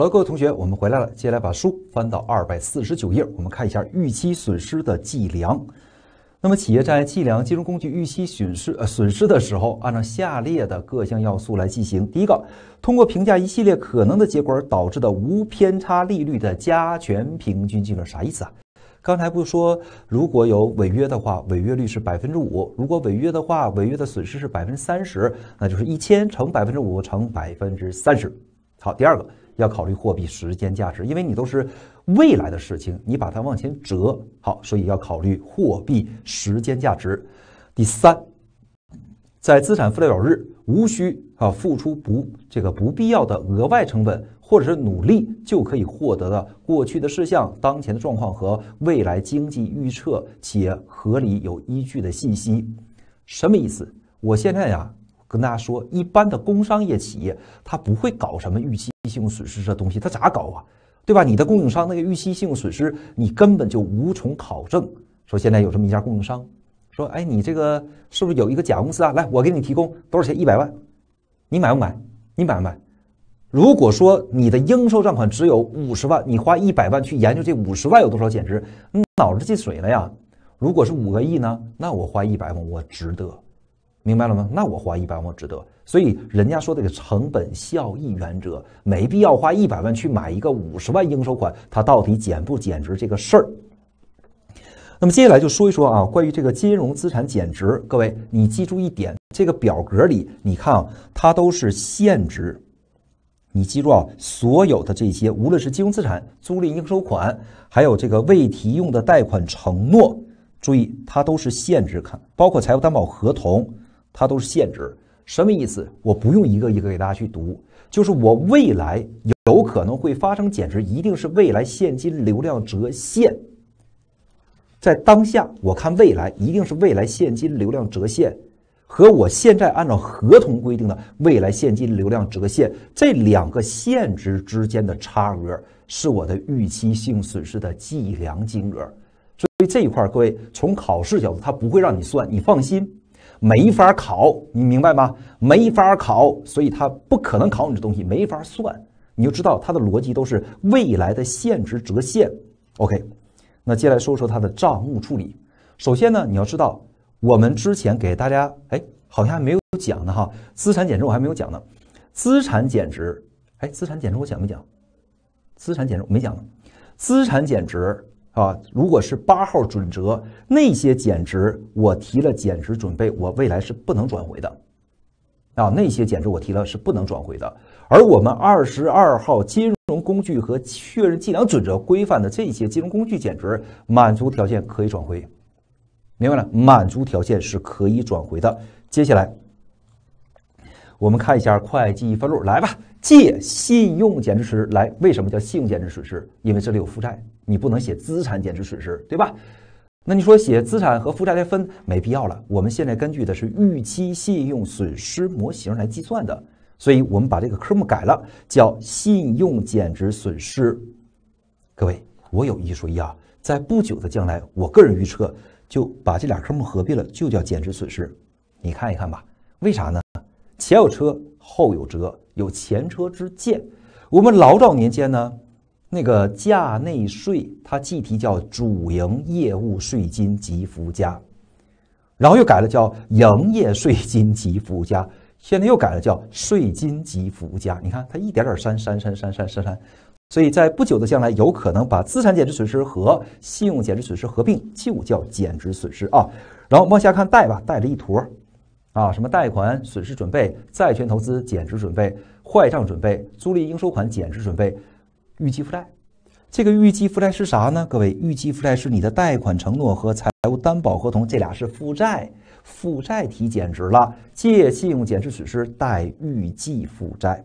好了，各位同学，我们回来了。接下来把书翻到二百四十九页，我们看一下预期损失的计量。那么，企业在计量金融工具预期损失呃损失的时候，按照下列的各项要素来进行。第一个，通过评价一系列可能的结果导致的无偏差利率的加权平均计算，啥意思啊？刚才不说如果有违约的话，违约率是百分之五，如果违约的话，违约的损失是百分之三十，那就是一千乘百分之五乘百分之三十。好，第二个。要考虑货币时间价值，因为你都是未来的事情，你把它往前折好，所以要考虑货币时间价值。第三，在资产负债表日，无需啊付出不这个不必要的额外成本或者是努力就可以获得的过去的事项、当前的状况和未来经济预测且合理有依据的信息，什么意思？我现在呀。跟大家说，一般的工商业企业，他不会搞什么预期信用损失这东西，他咋搞啊？对吧？你的供应商那个预期信用损失，你根本就无从考证。说现在有这么一家供应商，说，哎，你这个是不是有一个假公司啊？来，我给你提供多少钱？一百万，你买不买？你买不买？如果说你的应收账款只有五十万，你花一百万去研究这五十万有多少减值，你脑子进水了呀？如果是五个亿呢？那我花一百万，我值得。明白了吗？那我花一百万值得，所以人家说这个成本效益原则，没必要花一百万去买一个五十万应收款，它到底减不减值这个事儿。那么接下来就说一说啊，关于这个金融资产减值，各位你记住一点，这个表格里你看啊，它都是现值，你记住啊，所有的这些无论是金融资产、租赁应收款，还有这个未提用的贷款承诺，注意它都是现值看，包括财务担保合同。它都是现值，什么意思？我不用一个一个给大家去读，就是我未来有可能会发生减值，一定是未来现金流量折现。在当下，我看未来一定是未来现金流量折现和我现在按照合同规定的未来现金流量折现这两个现值之间的差额，是我的预期性损失的计量金额。所以这一块，各位从考试角度，它不会让你算，你放心。没法考，你明白吗？没法考，所以它不可能考你这东西，没法算。你就知道它的逻辑都是未来的现值折现。OK，那接下来说说它的账务处理。首先呢，你要知道我们之前给大家哎好像还没有讲呢哈，资产减值我还没有讲呢。资产减值，哎，资产减值我讲没讲？资产减值我没讲呢。资产减值。啊，如果是八号准则，那些减值我提了减值准备，我未来是不能转回的。啊，那些减值我提了是不能转回的。而我们二十二号金融工具和确认计量准则规范的这些金融工具减值，满足条件可以转回。明白了，满足条件是可以转回的。接下来，我们看一下会计分录，来吧，借信用减值时来，为什么叫信用减值损失？因为这里有负债。你不能写资产减值损失，对吧？那你说写资产和负债来分没必要了。我们现在根据的是预期信用损失模型来计算的，所以我们把这个科目改了，叫信用减值损失。各位，我有一说一啊，在不久的将来，我个人预测就把这俩科目合并了，就叫减值损失。你看一看吧，为啥呢？前有车，后有辙，有前车之鉴。我们老早年间呢？那个价内税，它既提叫主营业务税金及附加，然后又改了叫营业税金及附加，现在又改了叫税金及附加。你看它一点点删删删删删删删，所以在不久的将来有可能把资产减值损失和信用减值损失合并，就叫减值损失啊。然后往下看贷吧，贷着一坨，啊，什么贷款损失准备、债权投资减值准备、坏账准备、租赁应收款减值准备。预计负债，这个预计负债是啥呢？各位，预计负债是你的贷款承诺和财务担保合同，这俩是负债，负债提减值了，借信用减值损失，贷预计负债。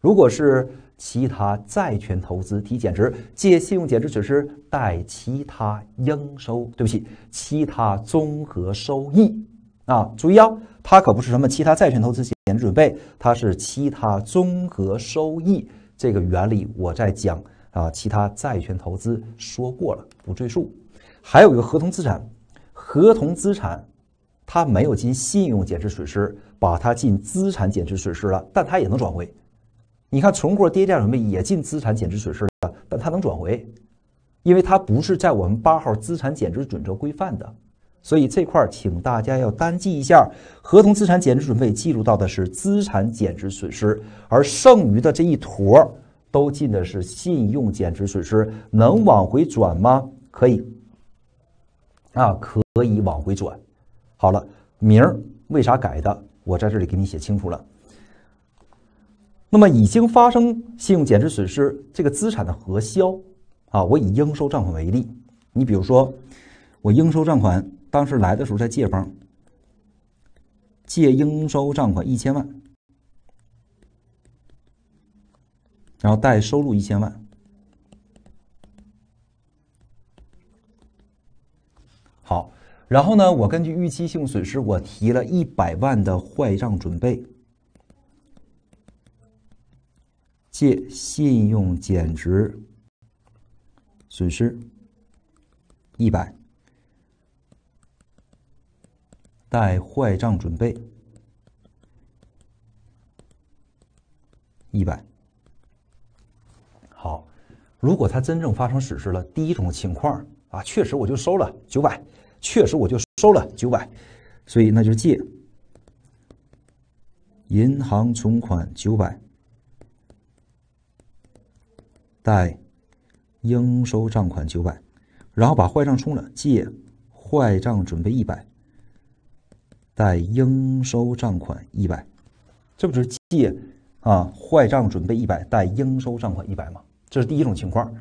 如果是其他债权投资提减值，借信用减值损失，贷其他应收。对不起，其他综合收益啊，注意啊，它可不是什么其他债权投资减值准备，它是其他综合收益。这个原理我在讲啊，其他债权投资说过了，不赘述。还有一个合同资产，合同资产它没有进信用减值损失，把它进资产减值损失了，但它也能转回。你看存货跌价准备也进资产减值损失了，但它能转回，因为它不是在我们八号资产减值准则规范的。所以这块儿，请大家要单记一下，合同资产减值准备记录到的是资产减值损失，而剩余的这一坨都进的是信用减值损失，能往回转吗？可以，啊，可以往回转。好了，名儿为啥改的？我在这里给你写清楚了。那么已经发生信用减值损失，这个资产的核销啊，我以应收账款为例，你比如说我应收账款。当时来的时候在借方，借应收账款一千万，然后贷收入一千万。好，然后呢，我根据预期性损失，我提了一百万的坏账准备，借信用减值损失一百。带坏账准备一百，好，如果它真正发生事实了，第一种情况啊，确实我就收了九百，确实我就收了九百，所以那就借银行存款九百，带应收账款九百，然后把坏账冲了，借坏账准备一百。贷应收账款一百，这不就是借啊坏账准备一百，贷应收账款一百吗？这是第一种情况。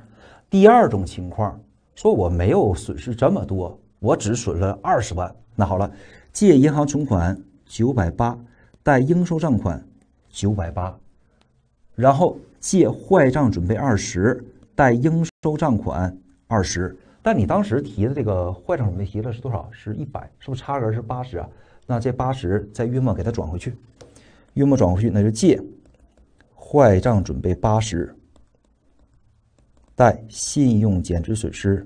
第二种情况说我没有损失这么多，我只损了二十万。那好了，借银行存款九百八，贷应收账款九百八，然后借坏账准备二十，贷应收账款二十。但你当时提的这个坏账准备提的是多少？是一百？是不是差额是八十啊？那这八十再月末给他转回去，月末转回去，那就借坏账准备八十，贷信用减值损失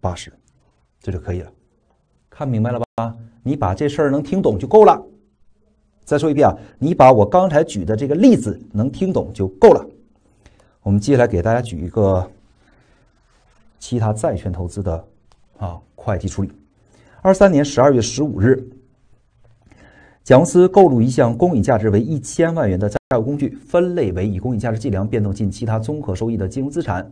八十，这就可以了。看明白了吧？你把这事儿能听懂就够了。再说一遍啊，你把我刚才举的这个例子能听懂就够了。我们接下来给大家举一个其他债权投资的啊会计处理。二三年十二月十五日。贾姆斯购入一项公允价值为一千万元的债务工具，分类为以公允价值计量变动进其他综合收益的金融资产。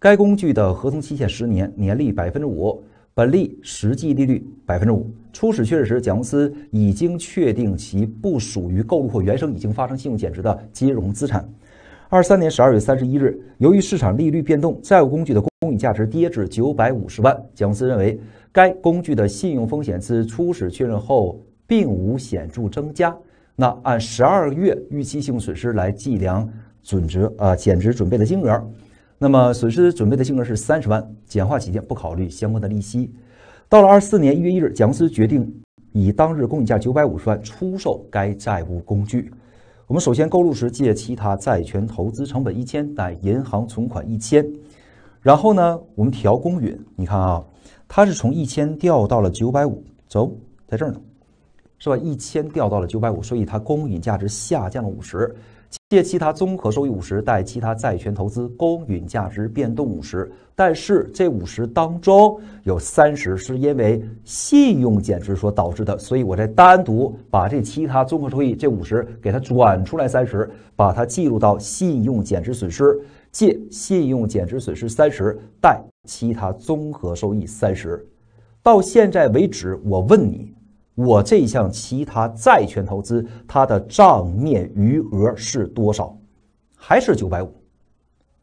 该工具的合同期限十年，年利百分之五，本利实际利率百分之五。初始确认时，贾姆斯已经确定其不属于购入或原生已经发生信用减值的金融资产。二三年十二月三十一日，由于市场利率变动，债务工具的公允价值跌至九百五十万。贾姆斯认为该工具的信用风险自初始确认后。并无显著增加。那按十二月预期性损失来计量准则啊减值准备的金额，那么损失准备的金额是三十万。简化起见，不考虑相关的利息。到了二四年一月一日，蒋思决定以当日公允价九百五十万出售该债务工具。我们首先购入时借其他债权投资成本一千，贷银行存款一千。然后呢，我们调公允。你看啊，它是从一千调到了九百五，走在这儿呢。是吧？一千掉到了九百五，所以它公允价值下降了五十。借其他综合收益五十，贷其他债权投资公允价值变动五十。但是这五十当中有三十是因为信用减值所导致的，所以我再单独把这其他综合收益这五十给它转出来三十，把它记录到信用减值损失，借信用减值损失三十，贷其他综合收益三十。到现在为止，我问你。我这项其他债权投资它的账面余额是多少？还是九百五，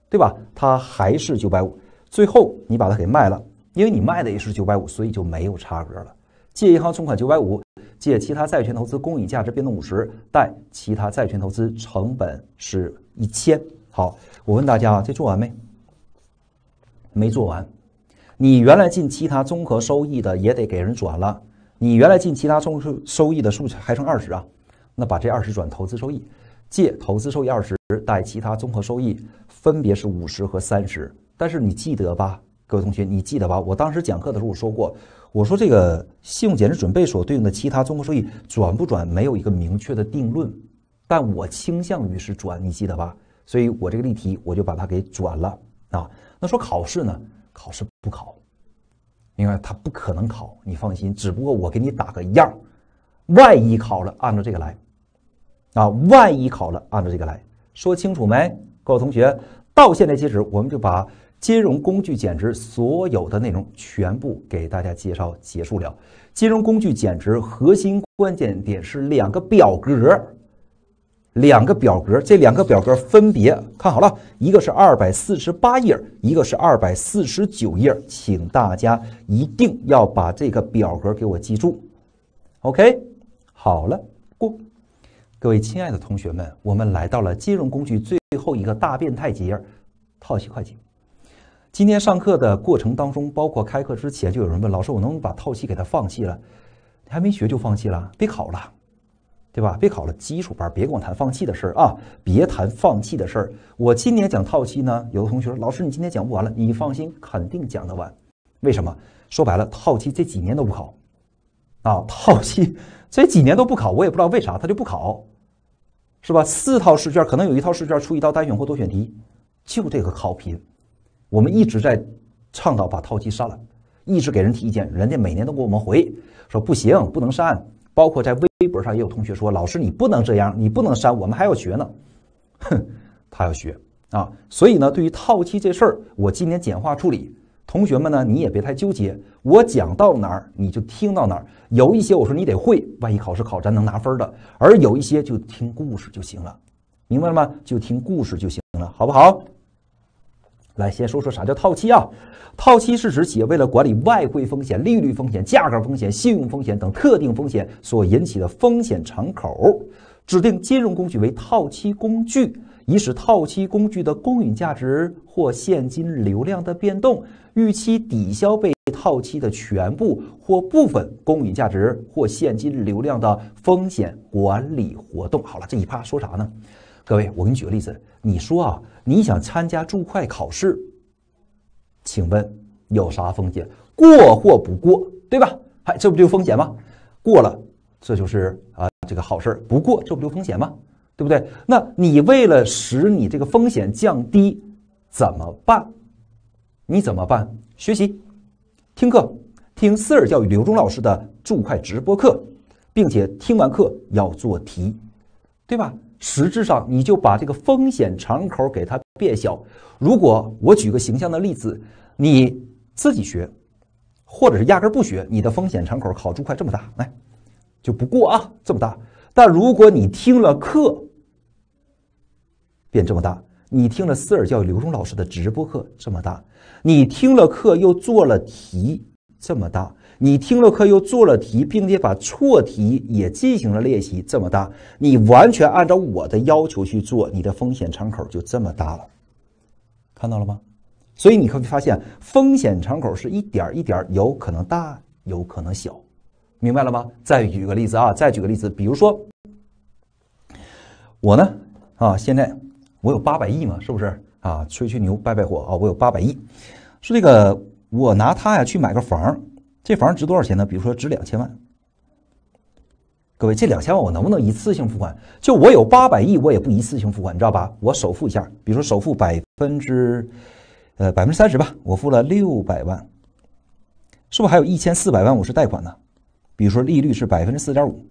对吧？它还是九百五。最后你把它给卖了，因为你卖的也是九百五，所以就没有差额了。借银行存款九百五，借其他债权投资公允价值变动五十，贷其他债权投资成本是一千。好，我问大家啊，这做完没？没做完。你原来进其他综合收益的也得给人转了。你原来进其他综收收益的数还剩二十啊，那把这二十转投资收益，借投资收益二十，贷其他综合收益分别是五十和三十。但是你记得吧，各位同学，你记得吧？我当时讲课的时候我说过，我说这个信用减值准备所对应的其他综合收益转不转没有一个明确的定论，但我倾向于是转，你记得吧？所以我这个例题我就把它给转了啊。那说考试呢？考试不考。另外，他不可能考，你放心。只不过我给你打个样儿，万一考了，按照这个来，啊，万一考了，按照这个来说清楚没？各位同学，到现在为止，我们就把金融工具减值所有的内容全部给大家介绍结束了。金融工具减值核心关键点是两个表格。两个表格，这两个表格分别看好了，一个是二百四十八页，一个是二百四十九页，请大家一定要把这个表格给我记住。OK，好了，过。各位亲爱的同学们，我们来到了金融工具最后一个大变态节，套息会计。今天上课的过程当中，包括开课之前，就有人问老师：“我能把套息给他放弃了？你还没学就放弃了，别考了。”对吧？别考了，基础班别跟我谈放弃的事儿啊！别谈放弃的事儿。我今年讲套期呢，有的同学说：“老师，你今天讲不完了？”你放心，肯定讲得完。为什么？说白了，套期这几年都不考啊！套期这几年都不考，我也不知道为啥他就不考，是吧？四套试卷可能有一套试卷出一道单选或多选题，就这个考频，我们一直在倡导把套期删了，一直给人提意见，人家每年都给我们回说不行，不能删。包括在微博上也有同学说：“老师，你不能这样，你不能删，我们还要学呢。”哼，他要学啊，所以呢，对于套期这事儿，我今年简化处理。同学们呢，你也别太纠结，我讲到哪儿你就听到哪儿。有一些我说你得会，万一考试考咱能拿分的；而有一些就听故事就行了，明白了吗？就听故事就行了，好不好？来，先说说啥叫套期啊？套期是指企业为了管理外汇风险、利率风险、价格风险、信用风险等特定风险所引起的风险敞口，指定金融工具为套期工具，以使套期工具的公允价值或现金流量的变动预期抵消被套期的全部或部分公允价值或现金流量的风险管理活动。好了，这一趴说啥呢？各位，我给你举个例子。你说啊，你想参加注会考试，请问有啥风险？过或不过，对吧？哎，这不就风险吗？过了，这就是啊这个好事儿；不过，这不就风险吗？对不对？那你为了使你这个风险降低，怎么办？你怎么办？学习、听课，听思尔教育刘忠老师的注会直播课，并且听完课要做题，对吧？实质上，你就把这个风险敞口给它变小。如果我举个形象的例子，你自己学，或者是压根不学，你的风险敞口考注块这么大，来就不过啊，这么大。但如果你听了课，变这么大；你听了思尔教育刘忠老师的直播课，这么大；你听了课又做了题，这么大。你听了课又做了题，并且把错题也进行了练习，这么大，你完全按照我的要求去做，你的风险敞口就这么大了，看到了吗？所以你会发现风险敞口是一点一点，有可能大，有可能小，明白了吗？再举个例子啊，再举个例子，比如说我呢，啊，现在我有八百亿嘛，是不是啊？吹吹牛，拜拜火啊，我有八百亿，说这个我拿它呀去买个房。这房值多少钱呢？比如说值两千万，各位，这两千万我能不能一次性付款？就我有八百亿，我也不一次性付款，你知道吧？我首付一下，比如说首付百分之，呃百分之三十吧，我付了六百万，是不是还有一千四百万我是贷款呢？比如说利率是百分之四点五，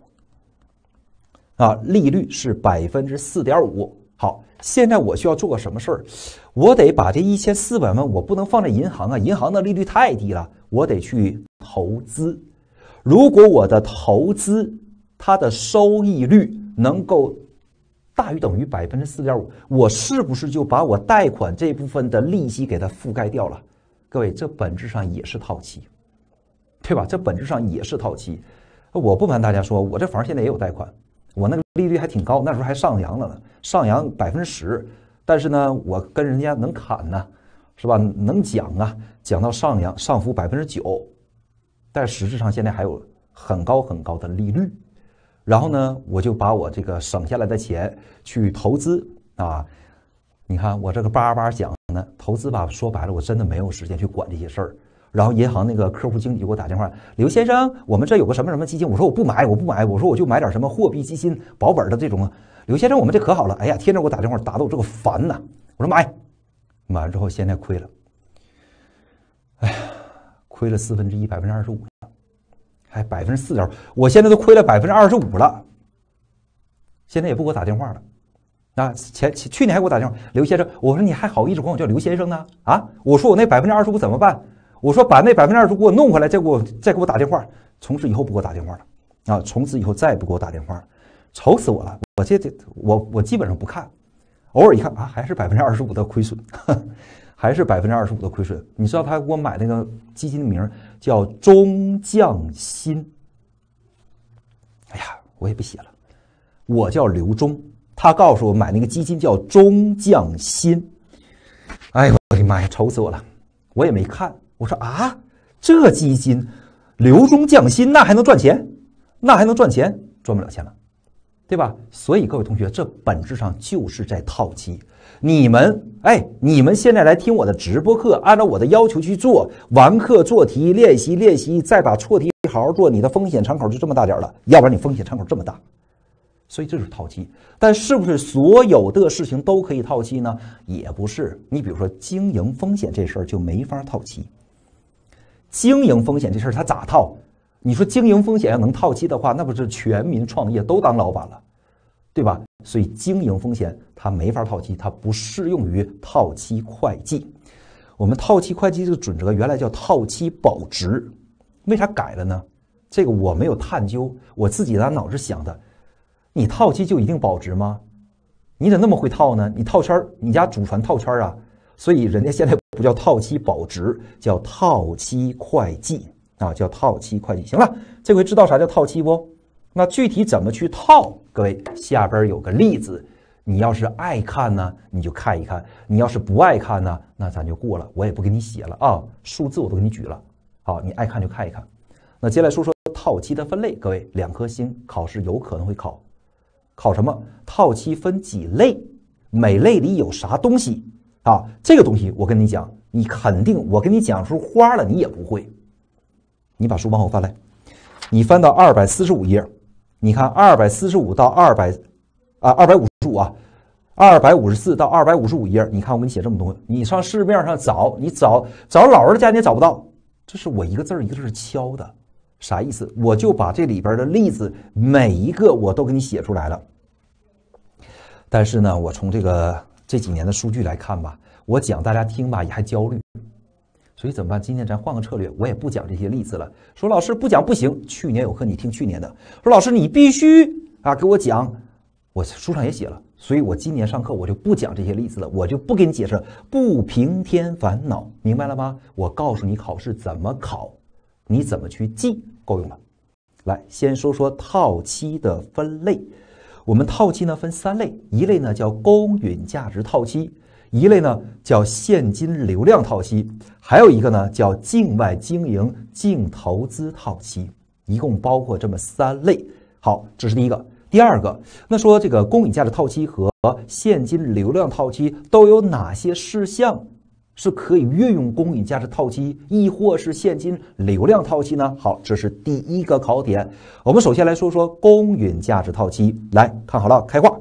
啊，利率是百分之四点五。好，现在我需要做个什么事儿？我得把这一千四百万，我不能放在银行啊，银行的利率太低了。我得去投资，如果我的投资它的收益率能够大于等于百分之四点五，我是不是就把我贷款这部分的利息给它覆盖掉了？各位，这本质上也是套期，对吧？这本质上也是套期。我不瞒大家说，我这房现在也有贷款，我那个利率还挺高，那时候还上扬了呢，上扬百分之十。但是呢，我跟人家能砍呢，是吧？能讲啊，讲到上扬、上浮百分之九，但实质上现在还有很高很高的利率。然后呢，我就把我这个省下来的钱去投资啊。你看我这个叭叭讲呢，投资吧，说白了，我真的没有时间去管这些事儿。然后银行那个客户经理给我打电话：“刘先生，我们这有个什么什么基金。”我说：“我不买，我不买。”我说：“我就买点什么货币基金，保本的这种。”刘先生，我们这可好了，哎呀，天天给我打电话，打的我这个烦呐！我说买，买完之后现在亏了，哎呀，亏了四分之一，百分之二十五，还百分之四点我现在都亏了百分之二十五了，现在也不给我打电话了。啊，前去年还给我打电话，刘先生，我说你还好意思管我叫刘先生呢？啊，我说我那百分之二十五怎么办？我说把那百分之二十给我弄回来，再给我再给我打电话。从此以后不给我打电话了，啊，从此以后再也不给我打电话了。愁死我了！我这这我我基本上不看，偶尔一看啊，还是百分之二十五的亏损，还是百分之二十五的亏损。你知道他给我买那个基金的名叫中将新，哎呀，我也不写了。我叫刘忠，他告诉我买那个基金叫中将新，哎，我的妈呀，愁死我了！我也没看，我说啊，这基金刘忠将新那还能赚钱？那还能赚钱？赚不了钱了。对吧？所以各位同学，这本质上就是在套期。你们，哎，你们现在来听我的直播课，按照我的要求去做，完课做题练习练习，再把错题好好做，你的风险敞口就这么大点了。要不然你风险敞口这么大，所以这是套期。但是不是所有的事情都可以套期呢？也不是。你比如说经营风险这事儿就没法套期。经营风险这事儿它咋套？你说经营风险要能套期的话，那不是全民创业都当老板了，对吧？所以经营风险它没法套期，它不适用于套期会计。我们套期会计这个准则原来叫套期保值，为啥改了呢？这个我没有探究，我自己拿脑子想的。你套期就一定保值吗？你咋那么会套呢？你套圈儿，你家祖传套圈儿啊？所以人家现在不叫套期保值，叫套期会计。啊，叫套期会计。行了，这回知道啥叫套期不？那具体怎么去套？各位下边有个例子，你要是爱看呢，你就看一看；你要是不爱看呢，那咱就过了，我也不给你写了啊。数字我都给你举了，好，你爱看就看一看。那接下来说说套期的分类，各位两颗星考试有可能会考，考什么？套期分几类？每类里有啥东西啊？这个东西我跟你讲，你肯定我跟你讲出花了，你也不会。你把书往后翻来，你翻到二百四十五页，你看二百四十五到二百，啊，二百五十五啊，二百五十四到二百五十五页，你看我给你写这么多，你上市面上找，你找找老人的家你也找不到，这是我一个字儿一个字儿敲的，啥意思？我就把这里边的例子每一个我都给你写出来了，但是呢，我从这个这几年的数据来看吧，我讲大家听吧也还焦虑。所以怎么办？今天咱换个策略，我也不讲这些例子了。说老师不讲不行，去年有课你听去年的。说老师你必须啊给我讲，我书上也写了。所以我今年上课我就不讲这些例子了，我就不给你解释，不平添烦恼，明白了吗？我告诉你考试怎么考，你怎么去记，够用了。来，先说说套期的分类。我们套期呢分三类，一类呢叫公允价值套期，一类呢叫现金流量套期。还有一个呢，叫境外经营净投资套期，一共包括这么三类。好，这是第一个。第二个，那说这个公允价值套期和现金流量套期都有哪些事项是可以运用公允价值套期，亦或是现金流量套期呢？好，这是第一个考点。我们首先来说说公允价值套期。来看好了，开挂，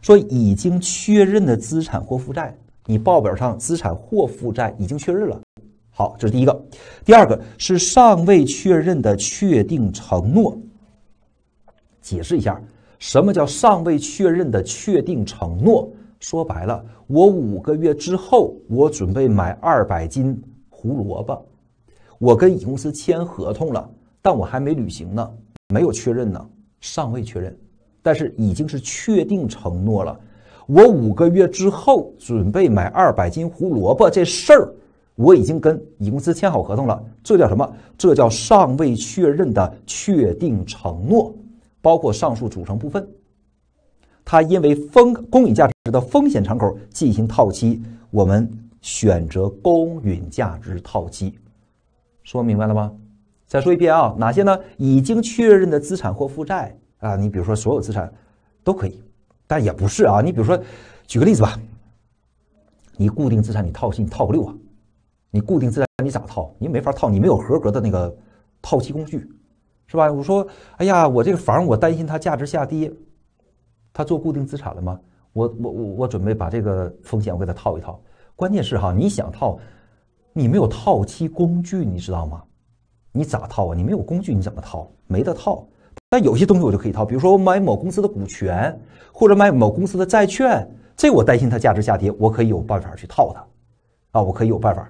说已经确认的资产或负债，你报表上资产或负债已经确认了。好，这是第一个。第二个是尚未确认的确定承诺。解释一下，什么叫尚未确认的确定承诺？说白了，我五个月之后我准备买二百斤胡萝卜，我跟乙公司签合同了，但我还没履行呢，没有确认呢，尚未确认，但是已经是确定承诺了。我五个月之后准备买二百斤胡萝卜这事儿。我已经跟乙公司签好合同了，这叫什么？这叫尚未确认的确定承诺，包括上述组成部分。它因为风公允价值的风险敞口进行套期，我们选择公允价值套期。说明白了吗？再说一遍啊，哪些呢？已经确认的资产或负债啊，你比如说所有资产都可以，但也不是啊。你比如说，举个例子吧，你固定资产你套期，你套个六啊。你固定资产你咋套？你没法套，你没有合格的那个套期工具，是吧？我说，哎呀，我这个房我担心它价值下跌，它做固定资产了吗？我我我我准备把这个风险我给它套一套。关键是哈，你想套，你没有套期工具，你知道吗？你咋套啊？你没有工具你怎么套？没得套。但有些东西我就可以套，比如说我买某公司的股权，或者买某公司的债券，这我担心它价值下跌，我可以有办法去套它啊，我可以有办法。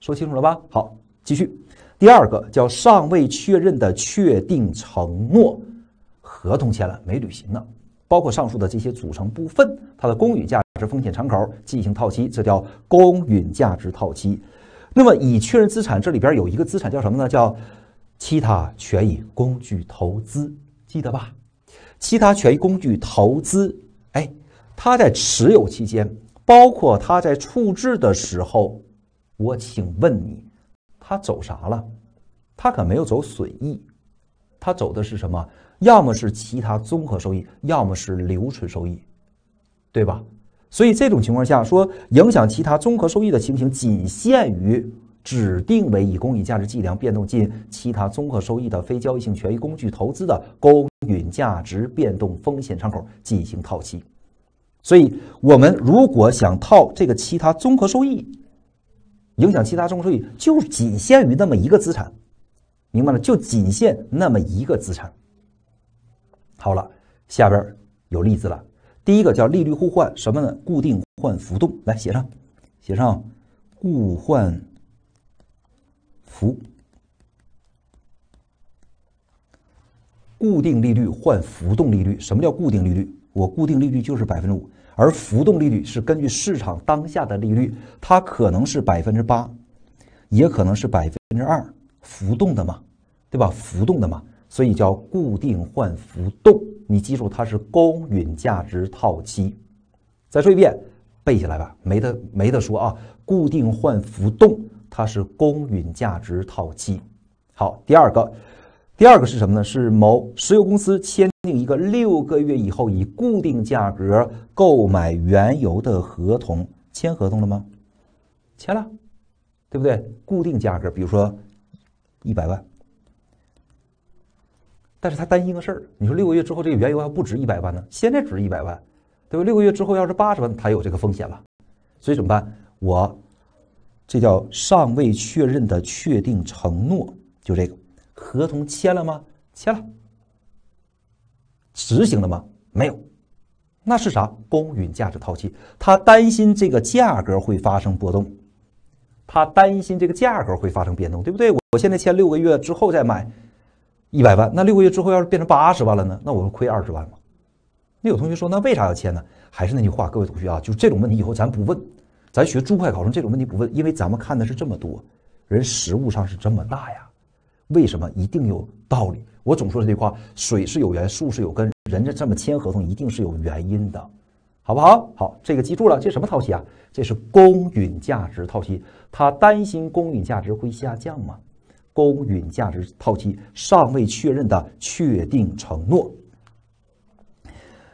说清楚了吧？好，继续。第二个叫尚未确认的确定承诺合同，签了没履行呢？包括上述的这些组成部分，它的公允价值风险敞口进行套期，这叫公允价值套期。那么已确认资产这里边有一个资产叫什么呢？叫其他权益工具投资，记得吧？其他权益工具投资，哎，它在持有期间，包括它在处置的时候。我请问你，他走啥了？他可没有走损益，他走的是什么？要么是其他综合收益，要么是留存收益，对吧？所以这种情况下，说影响其他综合收益的情形，仅限于指定为以公允价值计量变动进其他综合收益的非交易性权益工具投资的公允价值变动风险敞口进行套期。所以，我们如果想套这个其他综合收益，影响其他重收益就仅限于那么一个资产，明白了？就仅限那么一个资产。好了，下边有例子了。第一个叫利率互换，什么呢？固定换浮动。来写上，写上固换浮，固定利率换浮动利率。什么叫固定利率？我固定利率就是百分之五。而浮动利率是根据市场当下的利率，它可能是百分之八，也可能是百分之二，浮动的嘛，对吧？浮动的嘛，所以叫固定换浮动。你记住，它是公允价值套期。再说一遍，背下来吧，没得没得说啊。固定换浮动，它是公允价值套期。好，第二个。第二个是什么呢？是某石油公司签订一个六个月以后以固定价格购买原油的合同，签合同了吗？签了，对不对？固定价格，比如说一百万。但是他担心个事儿，你说六个月之后这个原油还不值一百万呢？现在值一百万，对吧？六个月之后要是八十万，他有这个风险了。所以怎么办？我这叫尚未确认的确定承诺，就这个。合同签了吗？签了。执行了吗？没有。那是啥？公允价值套期。他担心这个价格会发生波动，他担心这个价格会发生变动，对不对？我现在签六个月之后再买一百万，那六个月之后要是变成八十万了呢？那我不亏二十万吗？那有同学说，那为啥要签呢？还是那句话，各位同学啊，就这种问题以后咱不问，咱学注会考生这种问题不问，因为咱们看的是这么多人实物上是这么大呀。为什么一定有道理？我总说这句话：水是有源，树是有根。人家这么签合同，一定是有原因的，好不好？好，这个记住了。这什么套期啊？这是公允价值套期。他担心公允价值会下降吗？公允价值套期尚未确认的确定承诺。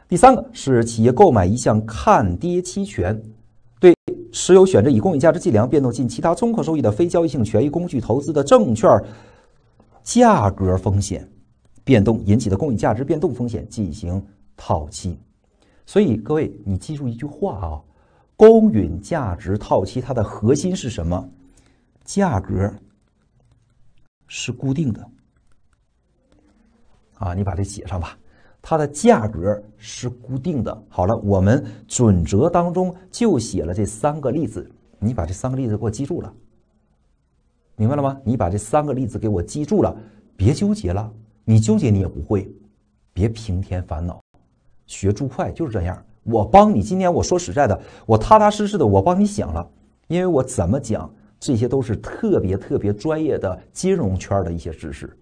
第三个是企业购买一项看跌期权，对持有选择以公允价值计量变动进其他综合收益的非交易性权益工具投资的证券。价格风险变动引起的公允价值变动风险进行套期，所以各位，你记住一句话啊：公允价值套期它的核心是什么？价格是固定的啊！你把它写上吧。它的价格是固定的。好了，我们准则当中就写了这三个例子，你把这三个例子给我记住了。明白了吗？你把这三个例子给我记住了，别纠结了。你纠结你也不会，别平添烦恼。学注会就是这样。我帮你，今天我说实在的，我踏踏实实的，我帮你想了，因为我怎么讲，这些都是特别特别专业的金融圈的一些知识。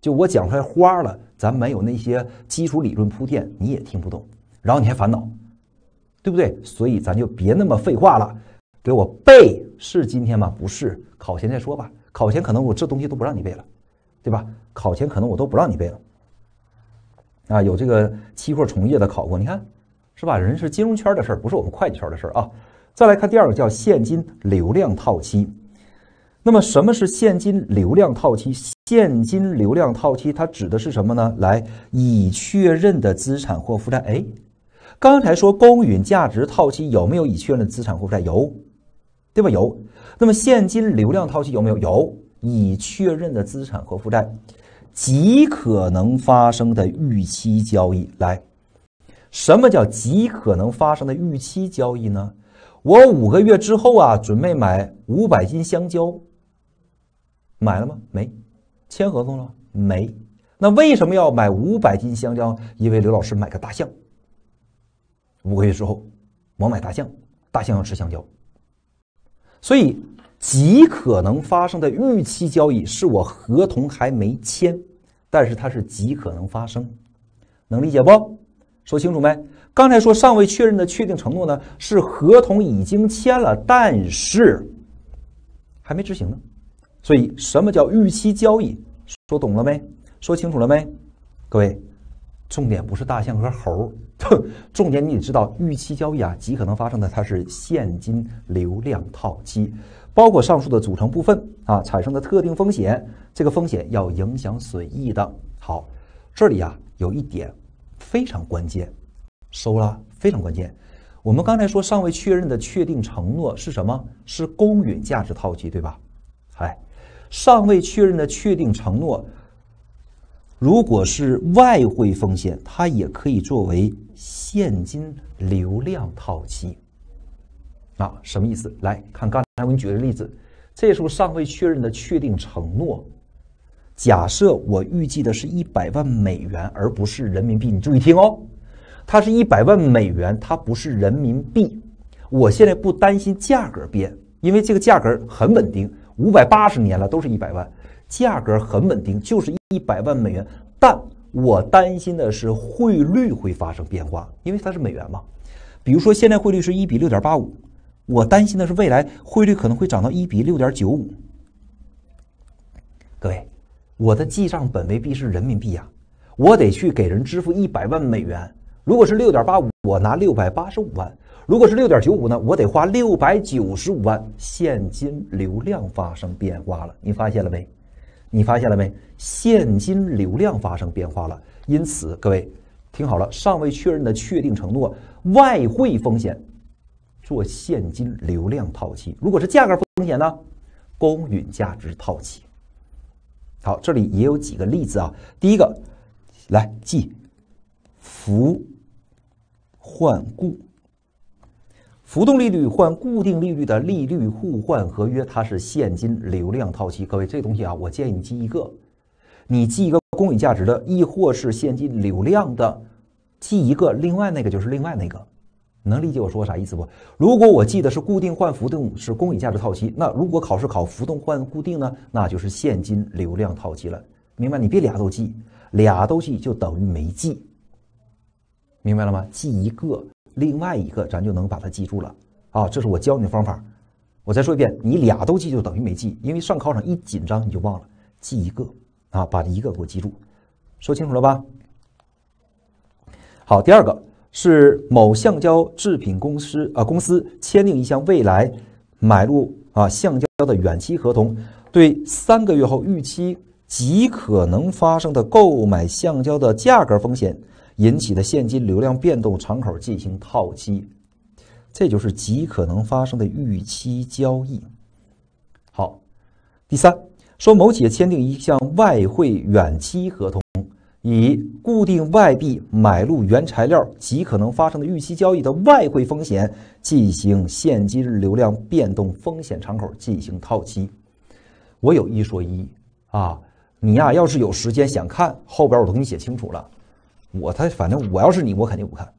就我讲出来花了，咱没有那些基础理论铺垫，你也听不懂，然后你还烦恼，对不对？所以咱就别那么废话了。给我背是今天吗？不是，考前再说吧。考前可能我这东西都不让你背了，对吧？考前可能我都不让你背了。啊，有这个期货从业的考过，你看是吧？人是金融圈的事儿，不是我们会计圈的事儿啊。再来看第二个，叫现金流量套期。那么什么是现金流量套期？现金流量套期它指的是什么呢？来，已确认的资产或负债。哎，刚才说公允价值套期有没有已确认的资产或负债？有。对吧？有，那么现金流量套期有没有？有已确认的资产和负债，极可能发生的预期交易。来，什么叫极可能发生的预期交易呢？我五个月之后啊，准备买五百斤香蕉。买了吗？没，签合同了没。那为什么要买五百斤香蕉？因为刘老师买个大象。五个月之后，我买大象，大象要吃香蕉。所以，极可能发生的预期交易是我合同还没签，但是它是极可能发生，能理解不？说清楚没？刚才说尚未确认的确定承诺呢，是合同已经签了，但是还没执行呢。所以，什么叫预期交易？说懂了没？说清楚了没？各位。重点不是大象和猴儿，重点你得知道预期交易啊，极可能发生的它是现金流量套期，包括上述的组成部分啊产生的特定风险，这个风险要影响损益的。好，这里啊有一点非常关键，收了非常关键。我们刚才说尚未确认的确定承诺是什么？是公允价值套期，对吧？哎，尚未确认的确定承诺。如果是外汇风险，它也可以作为现金流量套期。啊，什么意思？来看刚才我给你举的例子，这时候尚未确认的确定承诺，假设我预计的是一百万美元，而不是人民币。你注意听哦，它是一百万美元，它不是人民币。我现在不担心价格变，因为这个价格很稳定，五百八十年了都是一百万。价格很稳定，就是一百万美元，但我担心的是汇率会发生变化，因为它是美元嘛。比如说现在汇率是一比六点八五，我担心的是未来汇率可能会涨到一比六点九五。各位，我的记账本位币是人民币呀，我得去给人支付一百万美元。如果是六点八五，我拿六百八十五万；如果是六点九五呢，我得花六百九十五万。现金流量发生变化了，你发现了没？你发现了没？现金流量发生变化了，因此各位听好了，尚未确认的确定承诺、外汇风险做现金流量套期，如果是价格风险呢，公允价值套期。好，这里也有几个例子啊，第一个来记，福换固。浮动利率换固定利率的利率互换合约，它是现金流量套期。各位，这东西啊，我建议你记一个，你记一个公允价值的，亦或是现金流量的，记一个。另外那个就是另外那个，能理解我说啥意思不？如果我记的是固定换浮动是公允价值套期，那如果考试考浮动换固定呢，那就是现金流量套期了。明白？你别俩都记，俩都记就等于没记。明白了吗？记一个。另外一个，咱就能把它记住了啊！这是我教你的方法。我再说一遍，你俩都记就等于没记，因为上考场一紧张你就忘了。记一个啊，把一个给我记住，说清楚了吧？好，第二个是某橡胶制品公司啊，公司签订一项未来买入啊橡胶的远期合同，对三个月后预期极可能发生的购买橡胶的价格风险。引起的现金流量变动敞口进行套期，这就是极可能发生的预期交易。好，第三，说某企业签订一项外汇远期合同，以固定外币买入原材料极可能发生的预期交易的外汇风险进行现金流量变动风险敞口进行套期。我有一说一啊，你呀要是有时间想看后边，我都给你写清楚了。我他反正我要是你，我肯定不看。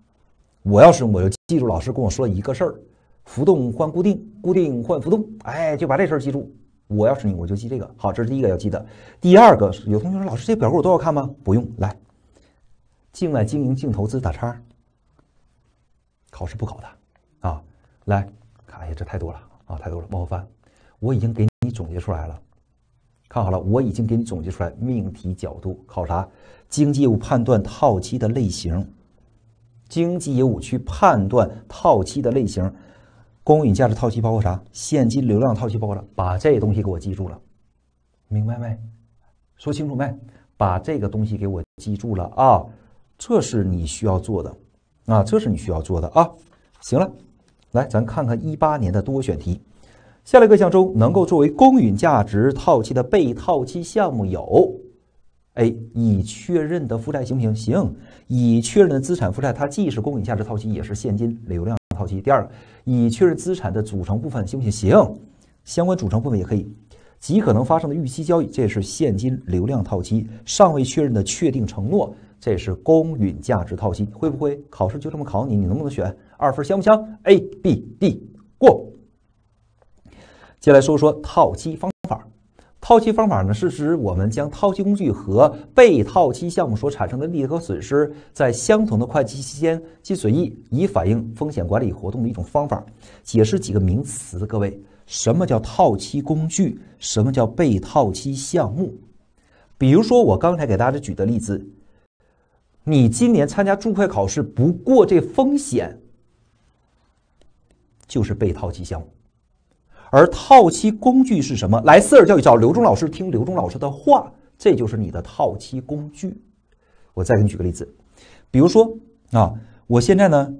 我要是我就记住老师跟我说一个事儿：浮动换固定，固定换浮动。哎，就把这事儿记住。我要是你，我就记这个。好，这是第一个要记得。第二个，有同学说老师，这表格我都要看吗？不用，来，境外经营净投资打叉，考试不考的啊。来看，哎呀，这太多了啊，太多了，冒翻。我已经给你总结出来了，看好了，我已经给你总结出来命题角度考察。经济业务判断套期的类型，经济业务去判断套期的类型，公允价值套期包括啥？现金流量套期包括啥？把这东西给我记住了，明白没？说清楚没？把这个东西给我记住了啊！这是你需要做的啊！这是你需要做的啊！行了，来，咱看看一八年的多选题，下列各项中能够作为公允价值套期的被套期项目有。A 已确认的负债行不行？行。已确认的资产负债，它既是公允价值套期，也是现金流量套期。第二个，已确认资产的组成部分行不行？行，相关组成部分也可以。极可能发生的预期交易，这也是现金流量套期。尚未确认的确定承诺，这也是公允价值套期。会不会考试就这么考你？你能不能选二分？香不香？A、B、D 过。接下来说说套期方。套期方法呢，是指我们将套期工具和被套期项目所产生的利益和损失，在相同的会计期间计损益，以反映风险管理活动的一种方法。解释几个名词，各位，什么叫套期工具？什么叫被套期项目？比如说，我刚才给大家举的例子，你今年参加注会考试不过，这风险就是被套期项目。而套期工具是什么？莱斯尔教育找刘忠老师，听刘忠老师的话，这就是你的套期工具。我再给你举个例子，比如说啊，我现在呢，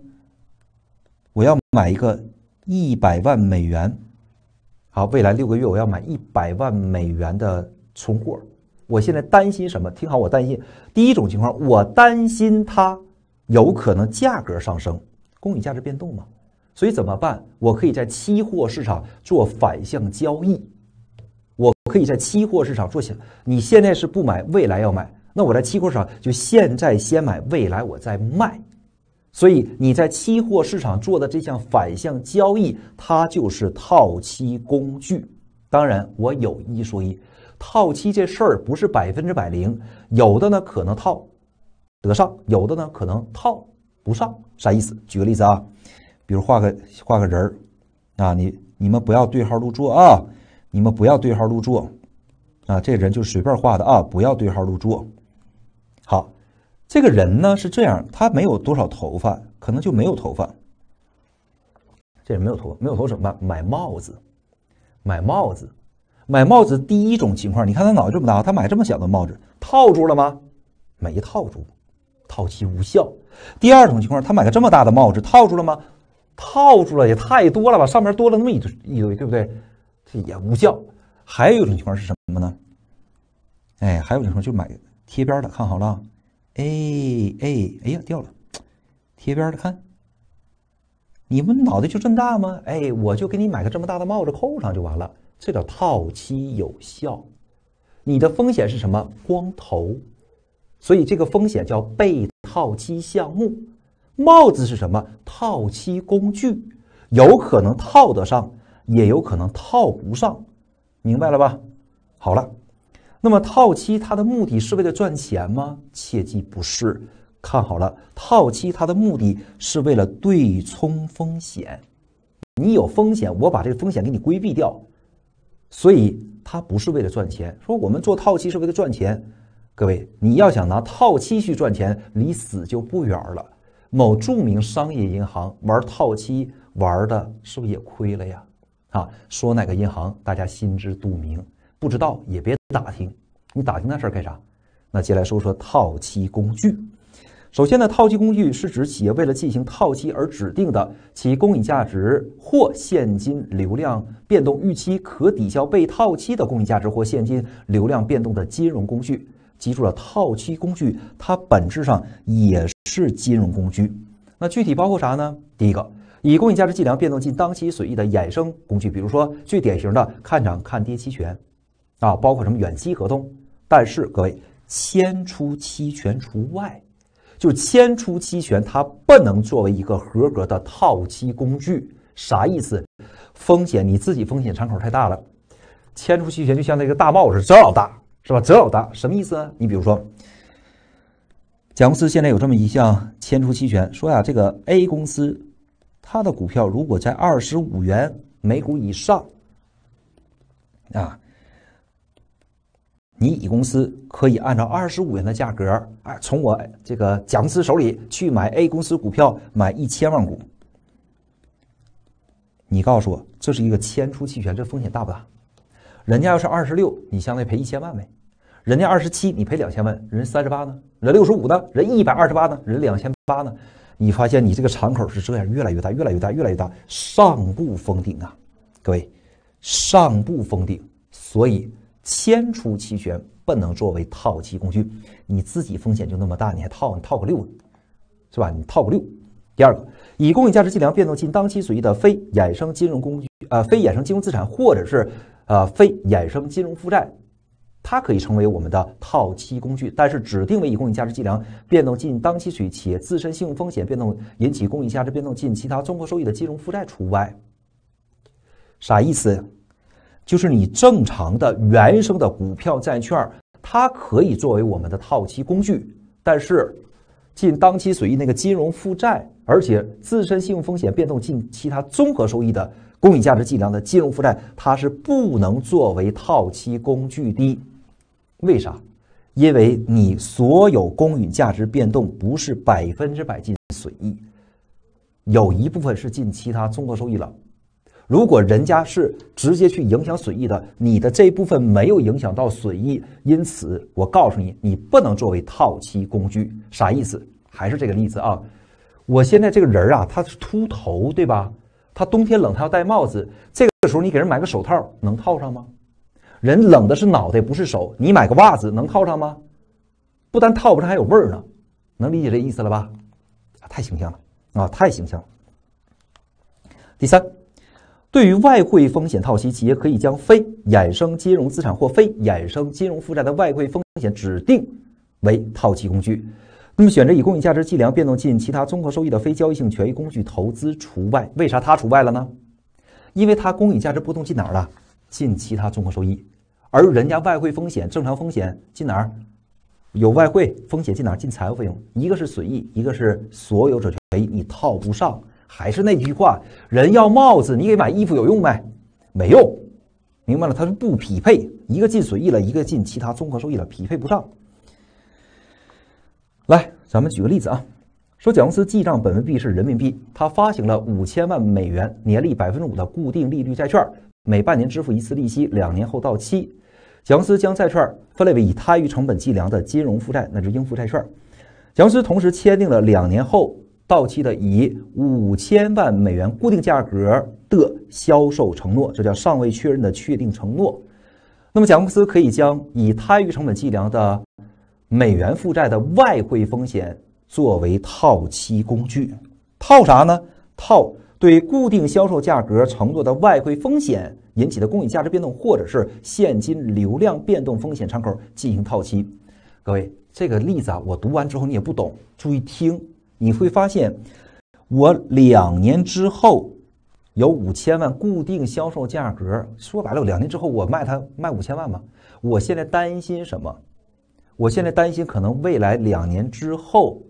我要买一个一百万美元，好，未来六个月我要买一百万美元的存货。我现在担心什么？听好，我担心第一种情况，我担心它有可能价格上升，公允价值变动吗？所以怎么办？我可以在期货市场做反向交易，我可以在期货市场做起来。你现在是不买，未来要买，那我在期货市场就现在先买，未来我再卖。所以你在期货市场做的这项反向交易，它就是套期工具。当然，我有一说一，套期这事儿不是百分之百零，有的呢可能套得上，有的呢可能套不上，啥意思？举个例子啊。比如画个画个人儿，啊，你你们不要对号入座啊，你们不要对号入座，啊，这人就是随便画的啊，不要对号入座。好，这个人呢是这样，他没有多少头发，可能就没有头发。这人没有头，没有头怎么办？买帽子，买帽子，买帽子。第一种情况，你看他脑袋这么大，他买这么小的帽子，套住了吗？没套住，套期无效。第二种情况，他买个这么大的帽子，套住了吗？套住了也太多了吧，上面多了那么一堆一堆，对不对？这也无效。还有一种情况是什么呢？哎，还有一种情况就买贴边的，看好了，哎哎哎呀掉了，贴边的看，你不脑袋就这么大吗？哎，我就给你买个这么大的帽子扣上就完了，这叫套期有效。你的风险是什么？光头，所以这个风险叫被套期项目。帽子是什么？套期工具，有可能套得上，也有可能套不上，明白了吧？好了，那么套期它的目的是为了赚钱吗？切记不是。看好了，套期它的目的是为了对冲风险。你有风险，我把这个风险给你规避掉，所以它不是为了赚钱。说我们做套期是为了赚钱，各位，你要想拿套期去赚钱，离死就不远了。某著名商业银行玩套期玩的是不是也亏了呀？啊，说哪个银行，大家心知肚明，不知道也别打听，你打听那事儿干啥？那接下来说说套期工具。首先呢，套期工具是指企业为了进行套期而指定的，其公允价值或现金流量变动预期可抵消被套期的公允价值或现金流量变动的金融工具。记住了，套期工具它本质上也是金融工具。那具体包括啥呢？第一个，以公允价值计量变动进当期损益的衍生工具，比如说最典型的看涨看跌期权啊，包括什么远期合同。但是各位，迁出期权除外，就迁出期权它不能作为一个合格的套期工具。啥意思？风险你自己风险敞口太大了，迁出期权就像那个大帽子这老大。是吧？择老大什么意思？你比如说，甲公司现在有这么一项迁出期权，说呀，这个 A 公司它的股票如果在二十五元每股以上，啊，你乙公司可以按照二十五元的价格，啊，从我这个甲公司手里去买 A 公司股票，买一千万股。你告诉我，这是一个迁出期权，这风险大不大？人家要是二十六，你相当于赔一千万呗；人家二十七，你赔两千万；人三十八呢？人六十五呢？人一百二十八呢？人两千八呢？你发现你这个敞口是这样越来越大，越来越大，越来越大，上不封顶啊！各位，上不封顶，所以千出期权不能作为套期工具，你自己风险就那么大，你还套你套个六，是吧？你套个六。第二个，以公允价值计量变动金当期损益的非衍生金融工具啊，非衍生金融资产或者是。呃，非衍生金融负债，它可以成为我们的套期工具，但是指定为以公允价值计量、变动进当期损益企业自身信用风险变动引起公允价值变动进其他综合收益的金融负债除外。啥意思？就是你正常的原生的股票、债券，它可以作为我们的套期工具，但是进当期损益那个金融负债。而且自身信用风险变动进其他综合收益的公允价值计量的金融负债，它是不能作为套期工具的。为啥？因为你所有公允价值变动不是百分之百进损益，有一部分是进其他综合收益了。如果人家是直接去影响损益的，你的这部分没有影响到损益，因此我告诉你，你不能作为套期工具。啥意思？还是这个例子啊？我现在这个人儿啊，他是秃头，对吧？他冬天冷，他要戴帽子。这个时候你给人买个手套，能套上吗？人冷的是脑袋，不是手。你买个袜子，能套上吗？不单套不上，还有味儿呢。能理解这意思了吧？太形象了啊，太形象。了。第三，对于外汇风险套期企业，可以将非衍生金融资产或非衍生金融负债的外汇风险指定为套期工具。那么，选择以公允价值计量变动进其他综合收益的非交易性权益工具投资除外，为啥它除外了呢？因为它公允价值波动进哪儿了？进其他综合收益，而人家外汇风险、正常风险进哪儿？有外汇风险进哪儿？进财务费用，一个是损益，一个是所有者权益，你套不上。还是那句话，人要帽子，你给买衣服有用没？没用。明白了，他是不匹配，一个进损益了，一个进其他综合收益了，匹配不上。来，咱们举个例子啊，说甲公司记账本位币是人民币，它发行了五千万美元、年利百分之五的固定利率债券，每半年支付一次利息，两年后到期。甲公司将债券分类为以摊余成本计量的金融负债，那就应付债券。甲公司同时签订了两年后到期的以五千万美元固定价格的销售承诺，这叫尚未确认的确定承诺。那么，甲公司可以将以摊余成本计量的。美元负债的外汇风险作为套期工具，套啥呢？套对固定销售价格承诺的外汇风险引起的公允价值变动，或者是现金流量变动风险敞口进行套期。各位，这个例子啊，我读完之后你也不懂，注意听，你会发现，我两年之后有五千万固定销售价格，说白了，两年之后我卖它卖五千万吗？我现在担心什么？我现在担心，可能未来两年之后，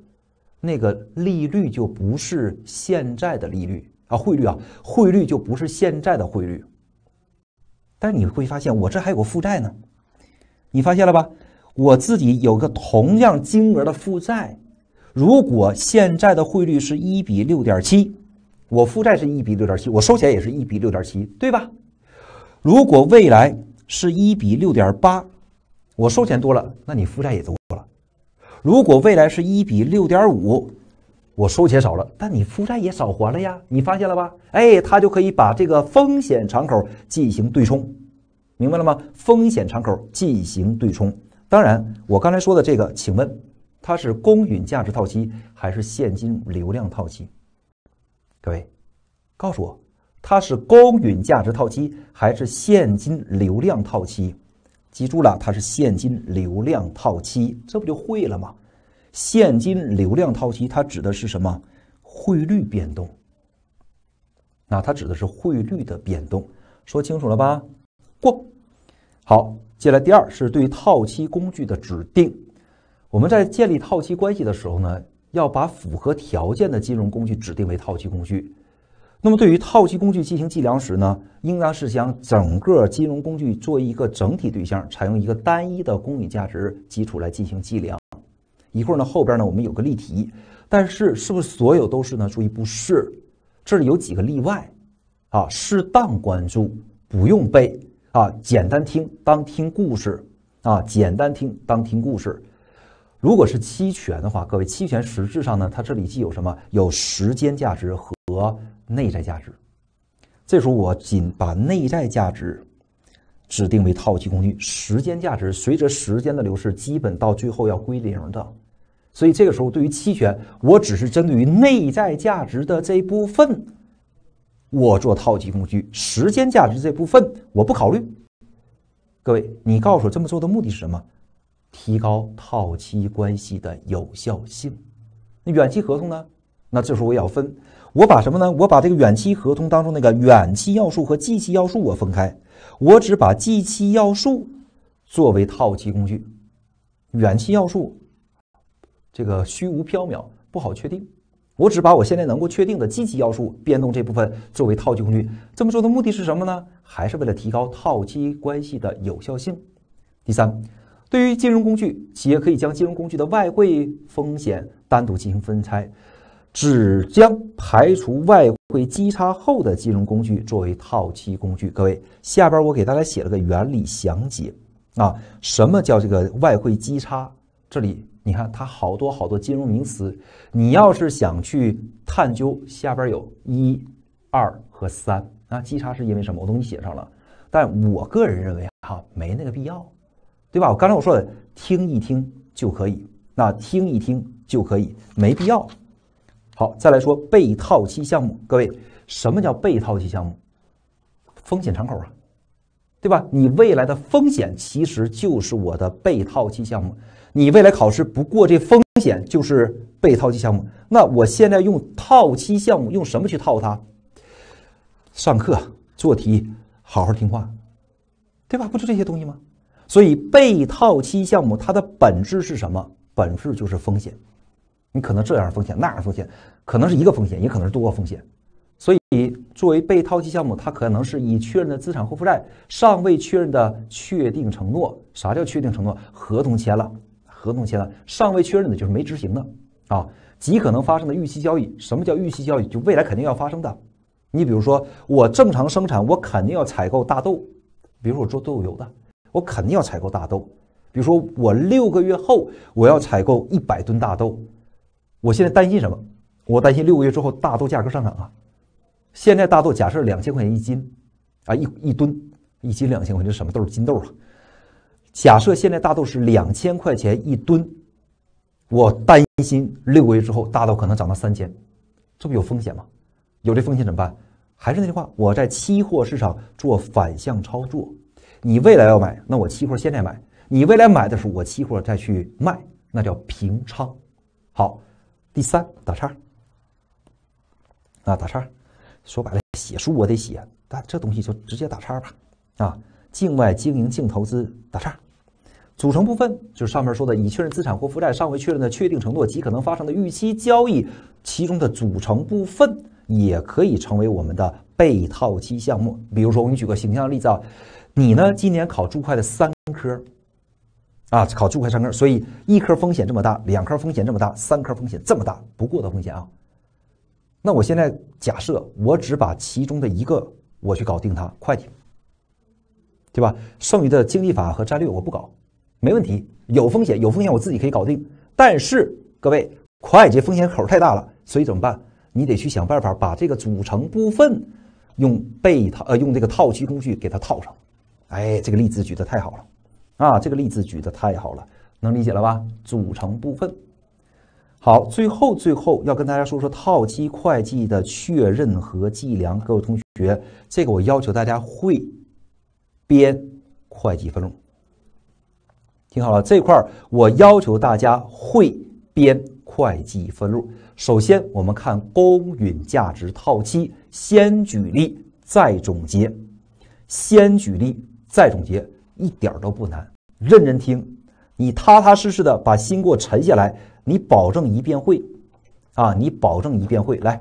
那个利率就不是现在的利率啊，汇率啊，汇率就不是现在的汇率。但是你会发现，我这还有个负债呢，你发现了吧？我自己有个同样金额的负债，如果现在的汇率是一比六点七，我负债是一比六点七，我收起来也是一比六点七，对吧？如果未来是一比六点八。我收钱多了，那你负债也多了。如果未来是一比六点五，我收钱少了，但你负债也少还了呀。你发现了吧？哎，他就可以把这个风险敞口进行对冲，明白了吗？风险敞口进行对冲。当然，我刚才说的这个，请问它是公允价值套期还是现金流量套期？各位，告诉我，它是公允价值套期还是现金流量套期？记住了，它是现金流量套期，这不就会了吗？现金流量套期，它指的是什么？汇率变动。那它指的是汇率的变动，说清楚了吧？过。好，接下来第二是对套期工具的指定。我们在建立套期关系的时候呢，要把符合条件的金融工具指定为套期工具。那么，对于套期工具进行计量时呢，应当是将整个金融工具作为一个整体对象，采用一个单一的公允价值基础来进行计量。一会儿呢，后边呢我们有个例题，但是是不是所有都是呢？注意，不是，这里有几个例外，啊，适当关注，不用背啊，简单听当听故事啊，简单听当听故事。如果是期权的话，各位，期权实质上呢，它这里既有什么有时间价值和。内在价值，这时候我仅把内在价值指定为套期工具。时间价值随着时间的流逝，基本到最后要归零的，所以这个时候对于期权，我只是针对于内在价值的这部分，我做套期工具。时间价值这部分我不考虑。各位，你告诉我这么做的目的是什么？提高套期关系的有效性。那远期合同呢？那这时候我要分。我把什么呢？我把这个远期合同当中那个远期要素和计期要素我分开，我只把计期要素作为套期工具，远期要素这个虚无缥缈不好确定。我只把我现在能够确定的积期要素变动这部分作为套期工具。这么做的目的是什么呢？还是为了提高套期关系的有效性。第三，对于金融工具，企业可以将金融工具的外汇风险单独进行分拆。只将排除外汇基差后的金融工具作为套期工具。各位，下边我给大家写了个原理详解啊，什么叫这个外汇基差？这里你看，它好多好多金融名词。你要是想去探究，下边有一、二和三啊，基差是因为什么？我给你写上了。但我个人认为啊，没那个必要，对吧？我刚才我说的，听一听就可以，那听一听就可以，没必要。好，再来说被套期项目。各位，什么叫被套期项目？风险敞口啊，对吧？你未来的风险其实就是我的被套期项目。你未来考试不过，这风险就是被套期项目。那我现在用套期项目用什么去套它？上课做题，好好听话，对吧？不就这些东西吗？所以，被套期项目它的本质是什么？本质就是风险。你可能这样风险那样风险，可能是一个风险，也可能是多个风险。所以作为被套期项目，它可能是已确认的资产或负债，尚未确认的确定承诺。啥叫确定承诺？合同签了，合同签了，尚未确认的就是没执行的啊，极可能发生的预期交易。什么叫预期交易？就未来肯定要发生的。你比如说，我正常生产，我肯定要采购大豆。比如说我做豆油的，我肯定要采购大豆。比如说我六个月后我要采购一百吨大豆。我现在担心什么？我担心六个月之后大豆价格上涨啊！现在大豆假设两千块钱一斤，啊一一吨一斤两千块钱，什么豆？金豆啊！假设现在大豆是两千块钱一吨，我担心六个月之后大豆可能涨到三千，这不有风险吗？有这风险怎么办？还是那句话，我在期货市场做反向操作。你未来要买，那我期货现在买；你未来买的时候，我期货再去卖，那叫平仓。好。第三打叉，啊打叉，说白了写书我得写，但这东西就直接打叉吧。啊，境外经营净投资打叉，组成部分就是上面说的已确认资产或负债、尚未确认的确定承诺及可能发生的预期交易，其中的组成部分也可以成为我们的被套期项目。比如说，我给你举个形象例子啊，你呢今年考注会的三科。啊，考注会三科，所以一科风险这么大，两科风险这么大，三科风险这么大，不过的风险啊。那我现在假设我只把其中的一个我去搞定它会计，对吧？剩余的经济法和战略我不搞，没问题，有风险有风险我自己可以搞定。但是各位会计风险口太大了，所以怎么办？你得去想办法把这个组成部分用被套呃用这个套期工具给它套上。哎，这个例子举得太好了。啊，这个例子举的太好了，能理解了吧？组成部分。好，最后最后要跟大家说说套期会计的确认和计量。各位同学，这个我要求大家会编会计分录。听好了，这块儿我要求大家会编会计分录。首先，我们看公允价值套期，先举例再总结，先举例再总结，一点都不难。认真听，你踏踏实实的把心给我沉下来，你保证一遍会，啊，你保证一遍会来。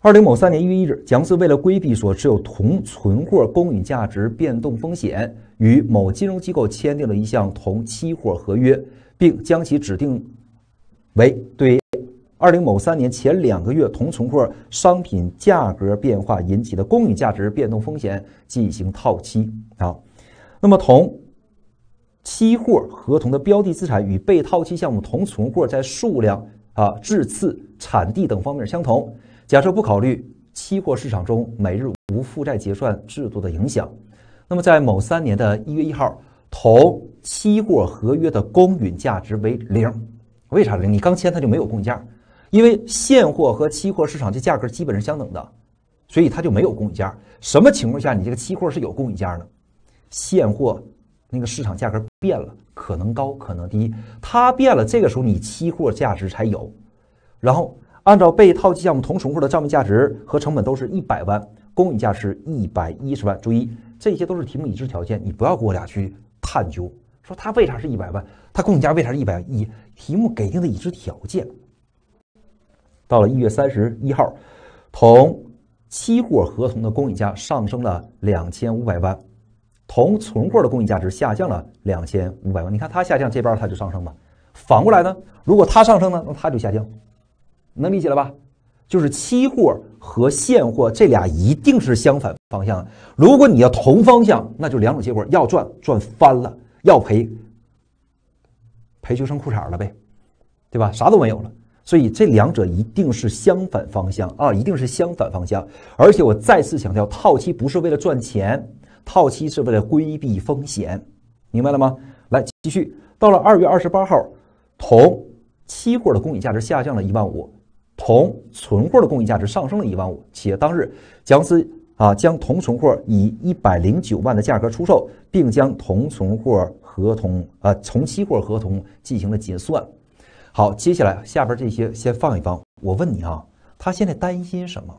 二零某三年一月一日，蒋思为了规避所持有同存货公允价值变动风险，与某金融机构签订了一项同期货合约，并将其指定为对二零某三年前两个月同存货商品价格变化引起的公允价值变动风险进行套期。啊，那么同期货合同的标的资产与被套期项目同存货在数量、啊质次、产地等方面相同。假设不考虑期货市场中每日无负债结算制度的影响，那么在某三年的一月一号，同期货合约的公允价值为零。为啥零？你刚签它就没有公允价，因为现货和期货市场这价格基本是相等的，所以它就没有公允价。什么情况下你这个期货是有公允价呢？现货。那个市场价格变了，可能高，可能低，它变了。这个时候，你期货价值才有。然后，按照被套期项目同重复的账面价值和成本都是一百万，公允价值一百一十万。注意，这些都是题目已知条件，你不要给我俩去探究，说它为啥是一百万，它公允价为啥是一百一，题目给定的已知条件。到了一月三十一号，同期货合同的公允价上升了两千五百万。同存货的供应价值下降了两千五百万，你看它下降，这边它就上升嘛。反过来呢，如果它上升呢，那它就下降，能理解了吧？就是期货和现货这俩一定是相反方向。如果你要同方向，那就两种结果：要赚赚翻了，要赔赔就剩裤衩了呗，对吧？啥都没有了。所以这两者一定是相反方向啊，一定是相反方向。而且我再次强调，套期不是为了赚钱。套期是为了规避风险，明白了吗？来继续，到了二月二十八号，铜期货的公允价值下降了一万五，铜存货的公允价值上升了一万五。且当日将思啊将铜存货以一百零九万的价格出售，并将铜存货合同啊从期货合同进行了结算。好，接下来下边这些先放一放。我问你啊，他现在担心什么？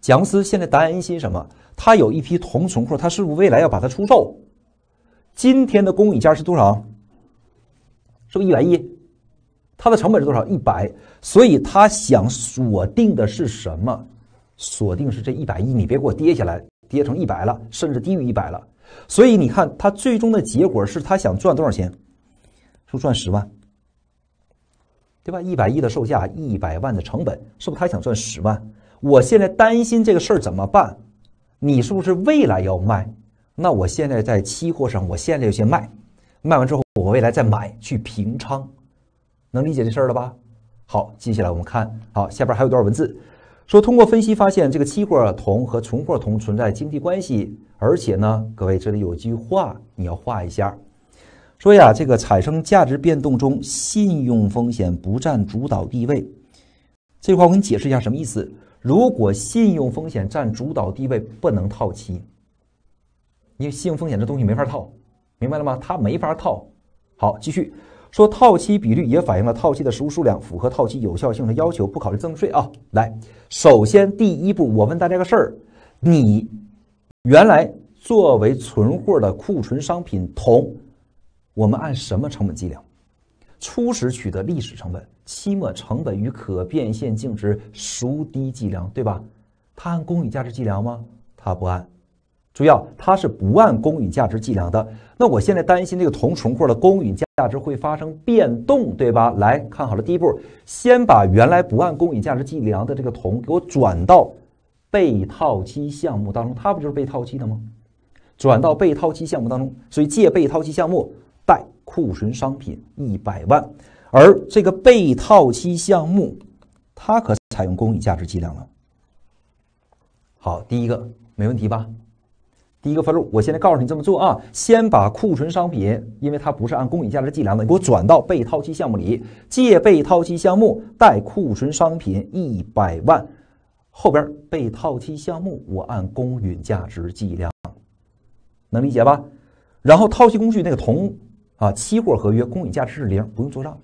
贾思现在担心什么？他有一批同存货，他是不是未来要把它出售？今天的公允价是多少？是不是一百亿？它的成本是多少？一百。所以他想锁定的是什么？锁定是这一百亿，你别给我跌下来，跌成一百了，甚至低于一百了。所以你看，他最终的结果是他想赚多少钱？是不是赚十万？对吧？一百亿的售价，一百万的成本，是不是他想赚十万？我现在担心这个事儿怎么办？你是不是未来要卖？那我现在在期货上，我现在就先卖，卖完之后我未来再买去平仓，能理解这事儿了吧？好，接下来我们看，好下边还有段文字，说通过分析发现这个期货铜和存货铜存在经济关系，而且呢，各位这里有句话你要画一下，说呀这个产生价值变动中信用风险不占主导地位，这句话我给你解释一下什么意思。如果信用风险占主导地位，不能套期，因为信用风险这东西没法套，明白了吗？它没法套。好，继续说，套期比率也反映了套期的实物数量符合套期有效性的要求，不考虑增值税啊。来，首先第一步，我问大家个事儿，你原来作为存货的库存商品同我们按什么成本计量？初始取得历史成本。期末成本与可变现净值孰低计量，对吧？它按公允价值计量吗？它不按，主要它是不按公允价值计量的。那我现在担心这个铜存货的公允价值会发生变动，对吧？来看好了，第一步，先把原来不按公允价值计量的这个铜给我转到被套期项目当中，它不就是被套期的吗？转到被套期项目当中，所以借被套期项目，贷库存商品一百万。而这个被套期项目，它可采用公允价值计量了。好，第一个没问题吧？第一个分录，我现在告诉你这么做啊？先把库存商品，因为它不是按公允价值计量的，你给我转到被套期项目里，借被套期项目，贷库存商品一百万。后边被套期项目我按公允价值计量，能理解吧？然后套期工具那个铜啊，期货合约公允价值是零，不用做账。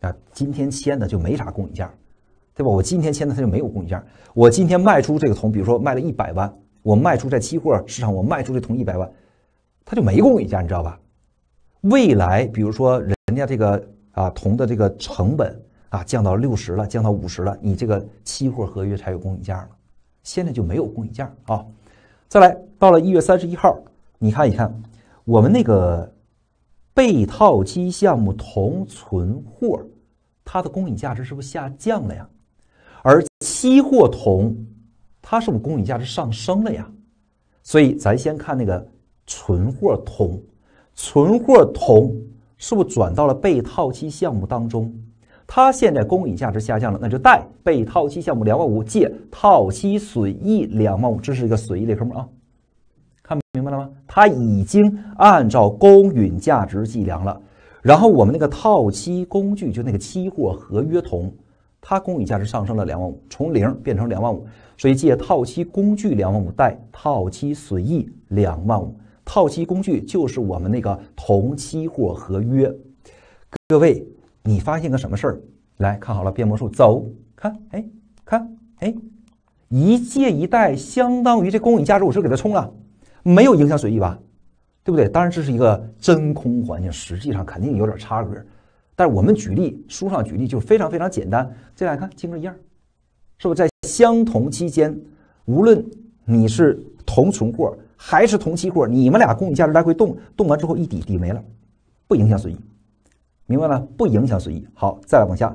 啊，今天签的就没啥公允价，对吧？我今天签的它就没有公允价。我今天卖出这个铜，比如说卖了一百万，我卖出在期货市场，我卖出这铜一百万，它就没公允价，你知道吧？未来，比如说人家这个啊铜的这个成本啊降到六十了，降到五十了，你这个期货合约才有公允价了。现在就没有公允价啊！再来到了一月三十一号，你看一看我们那个。被套期项目同存货，它的公允价值是不是下降了呀？而期货同，它是不是公允价值上升了呀？所以咱先看那个存货同，存货同是不是转到了被套期项目当中？它现在公允价值下降了，那就贷被套期项目两万五，借套期损益两万五，这是一个损益类科目啊。它已经按照公允价值计量了，然后我们那个套期工具就那个期货合约铜，它公允价值上升了两万五，从零变成两万五，所以借套期工具两万五，贷套期损益两万五。套期工具就是我们那个铜期货合约。各位，你发现个什么事儿？来看好了，变魔术，走，看，哎，看，哎，一借一贷，相当于这公允价值，我是给它冲了。没有影响损益吧，对不对？当然这是一个真空环境，实际上肯定有点差额。但是我们举例，书上举例就非常非常简单。这俩看，金额一样，是不是在相同期间，无论你是同存货还是同期货，你们俩公允价值来回动，动完之后一抵抵没了，不影响损益，明白了吗？不影响损益。好，再来往下，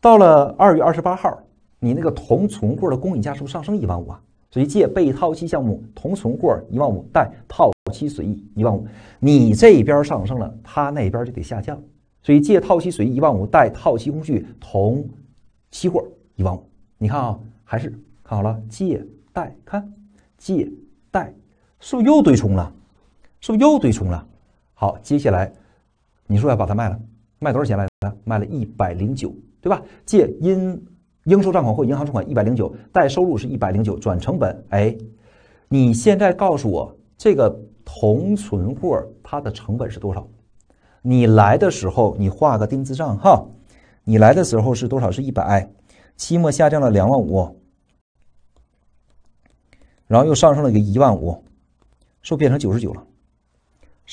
到了二月二十八号，你那个同存货的公允价是不是上升一万五啊？所以借被套期项目同存货一万五，贷套期损益一万五。你这边上升了，他那边就得下降。所以借套期损益一万五，贷套期工具同期货一万五。你看啊，还是看好了借贷看借贷，是不是又对冲了？是不是又对冲了？好，接下来你是要把它卖了？卖多少钱来着？卖了一百零九，对吧？借因。应收账款或银行存款一百零九，代收入是一百零九，转成本。哎，你现在告诉我这个同存货它的成本是多少？你来的时候你画个丁字账哈，你来的时候是多少？是一百，期末下降了两万五，然后又上升了个一万五，不变成九十九了，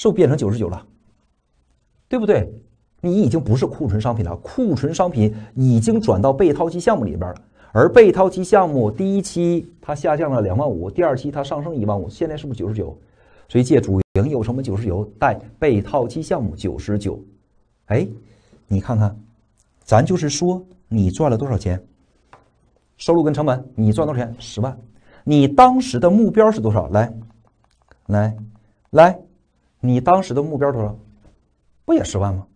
不变成九十九了，对不对？你已经不是库存商品了，库存商品已经转到备套期项目里边了。而备套期项目第一期它下降了两万五，第二期它上升一万五，现在是不是九十九？所以借主营业务成本九十九，贷备套期项目九十九。哎，你看看，咱就是说你赚了多少钱？收入跟成本，你赚多少钱？十万。你当时的目标是多少？来，来，来，你当时的目标多少？不也十万吗？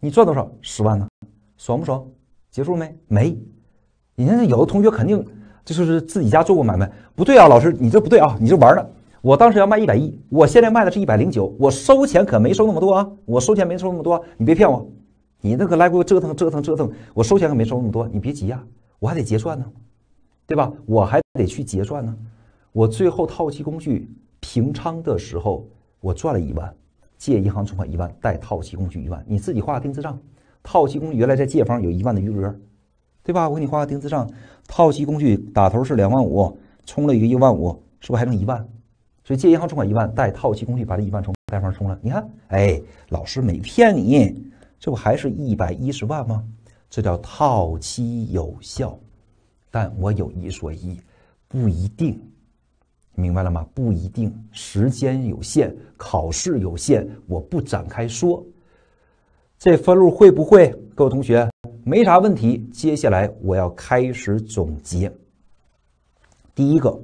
你赚多少？十万呢？爽不爽？结束没？没。你看，有的同学肯定就是自己家做过买卖，不对啊，老师，你这不对啊，你这玩呢。我当时要卖一百亿，我现在卖的是一百零九，我收钱可没收那么多啊，我收钱没收那么多，你别骗我。你那个来回折腾折腾折腾，我收钱可没收那么多，你别急啊，我还得结算呢，对吧？我还得去结算呢，我最后套期工具平仓的时候，我赚了一万。借银行存款一万，贷套期工具一万，你自己画个定字账。套期工具原来在借方有一万的余额，对吧？我给你画个定字账，套期工具打头是两万五，充了一个一万五，是不是还剩一万？所以借银行存款一万，贷套期工具把这一万从贷方充了。你看，哎，老师没骗你，这不还是一百一十万吗？这叫套期有效，但我有一说一，不一定。明白了吗？不一定，时间有限，考试有限，我不展开说。这分录会不会？各位同学没啥问题。接下来我要开始总结。第一个，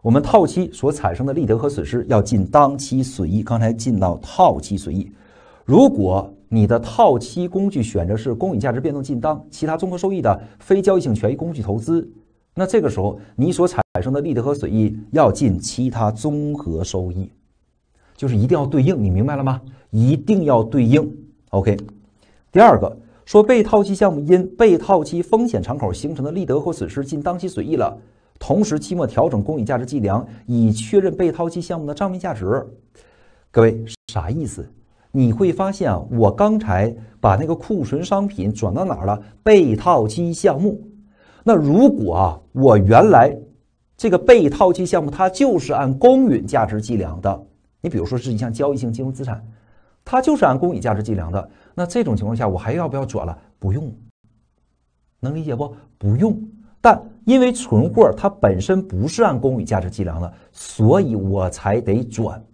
我们套期所产生的利得和损失要进当期损益。刚才进到套期损益。如果你的套期工具选择是公允价值变动进当其他综合收益的非交易性权益工具投资。那这个时候，你所产生的利得和损益要进其他综合收益，就是一定要对应，你明白了吗？一定要对应。OK，第二个说被套期项目因被套期风险敞口形成的利得或损失进当期损益了，同时期末调整公允价值计量，以确认被套期项目的账面价值。各位啥意思？你会发现啊，我刚才把那个库存商品转到哪儿了？被套期项目。那如果啊，我原来这个被套期项目它就是按公允价值计量的，你比如说是一项交易性金融资产，它就是按公允价值计量的，那这种情况下我还要不要转了？不用，能理解不？不用。但因为存货它本身不是按公允价值计量的，所以我才得转，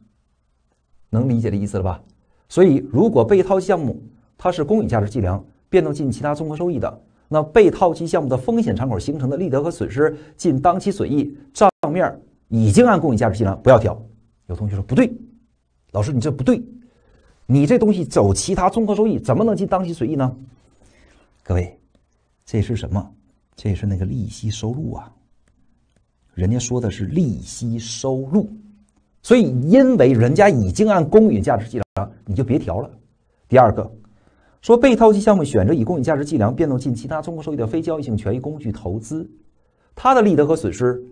能理解的意思了吧？所以如果被套期项目它是公允价值计量，变动进其他综合收益的。那被套期项目的风险敞口形成的利得和损失进当期损益账面已经按公允价值计量，不要调。有同学说不对，老师你这不对，你这东西走其他综合收益怎么能进当期损益呢？各位，这是什么？这是那个利息收入啊。人家说的是利息收入，所以因为人家已经按公允价值计量了，你就别调了。第二个。说被套期项目选择以公允价值计量变动进其他综合收益的非交易性权益工具投资，它的利得和损失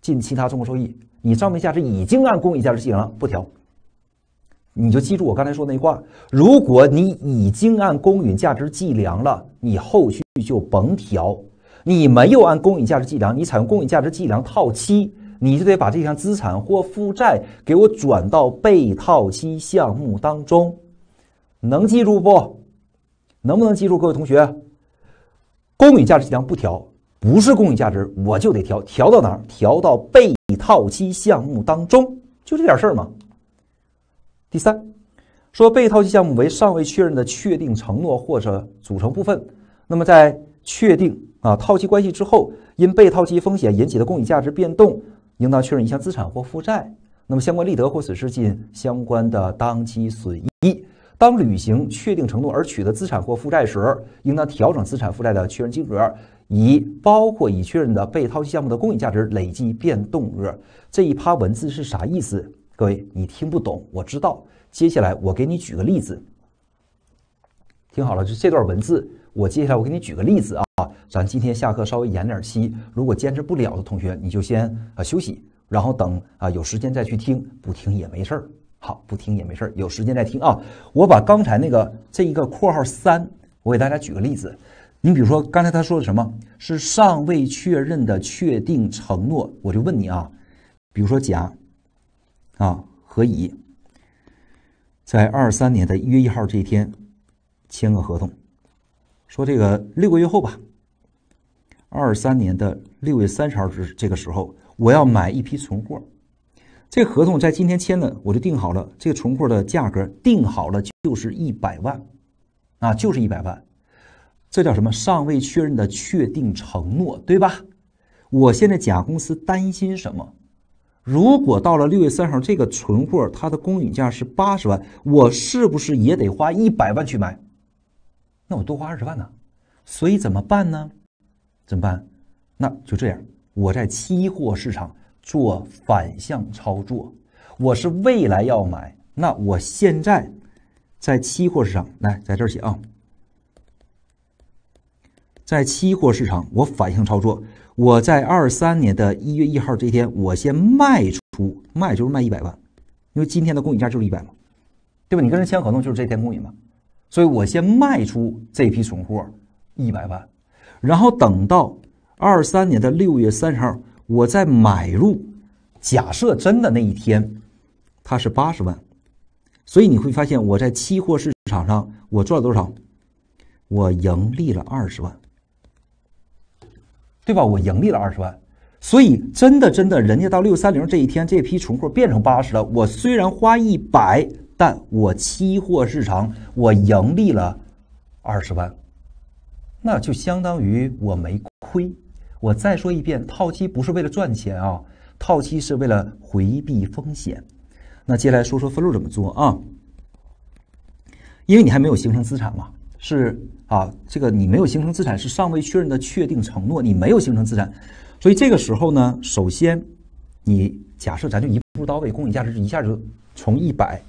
进其他综合收益。你账面价值已经按公允价值计量了，不调。你就记住我刚才说那话：如果你已经按公允价值计量了，你后续就甭调。你没有按公允价值计量，你采用公允价值计量套期，你就得把这项资产或负债给我转到被套期项目当中。能记住不？能不能记住各位同学，公允价值计量不调，不是公允价值我就得调，调到哪儿？调到被套期项目当中，就这点事儿嘛。第三，说被套期项目为尚未确认的确定承诺或者组成部分，那么在确定啊套期关系之后，因被套期风险引起的公允价值变动，应当确认一项资产或负债，那么相关利得或损失进相关的当期损益。当履行确定程度而取得资产或负债时，应当调整资产负债的确认金额，以包括已确认的被套期项目的公允价值累计变动额。这一趴文字是啥意思？各位，你听不懂，我知道。接下来我给你举个例子，听好了，就这段文字。我接下来我给你举个例子啊，咱今天下课稍微延点期。如果坚持不了的同学，你就先啊休息，然后等啊有时间再去听，不听也没事儿。好，不听也没事儿，有时间再听啊。我把刚才那个这一个括号三，我给大家举个例子。你比如说刚才他说的什么，是尚未确认的确定承诺，我就问你啊，比如说甲啊和乙，在二三年的一月一号这一天签个合同，说这个六个月后吧，二三年的六月三十号这这个时候，我要买一批存货。这合同在今天签了，我就定好了。这个存货的价格定好了，就是一百万，啊，就是一百万。这叫什么？尚未确认的确定承诺，对吧？我现在甲公司担心什么？如果到了六月三号，这个存货它的公允价是八十万，我是不是也得花一百万去买？那我多花二十万呢？所以怎么办呢？怎么办？那就这样，我在期货市场。做反向操作，我是未来要买，那我现在在期货市场，来，在这儿写啊，在期货市场我反向操作，我在二三年的一月一号这天，我先卖出，卖就是卖一百万，因为今天的供应价就是一百嘛，对吧？你跟人签合同就是这天供应嘛，所以我先卖出这批存货一百万，然后等到二三年的六月三十号。我在买入，假设真的那一天，它是八十万，所以你会发现我在期货市场上我赚了多少？我盈利了二十万，对吧？我盈利了二十万，所以真的真的，人家到六三零这一天，这批存货变成八十了。我虽然花一百，但我期货市场我盈利了二十万，那就相当于我没亏。我再说一遍，套期不是为了赚钱啊，套期是为了回避风险。那接下来说说分录怎么做啊？因为你还没有形成资产嘛，是啊，这个你没有形成资产，是尚未确认的确定承诺，你没有形成资产，所以这个时候呢，首先你假设咱就一步到位，公允价值一下就从一百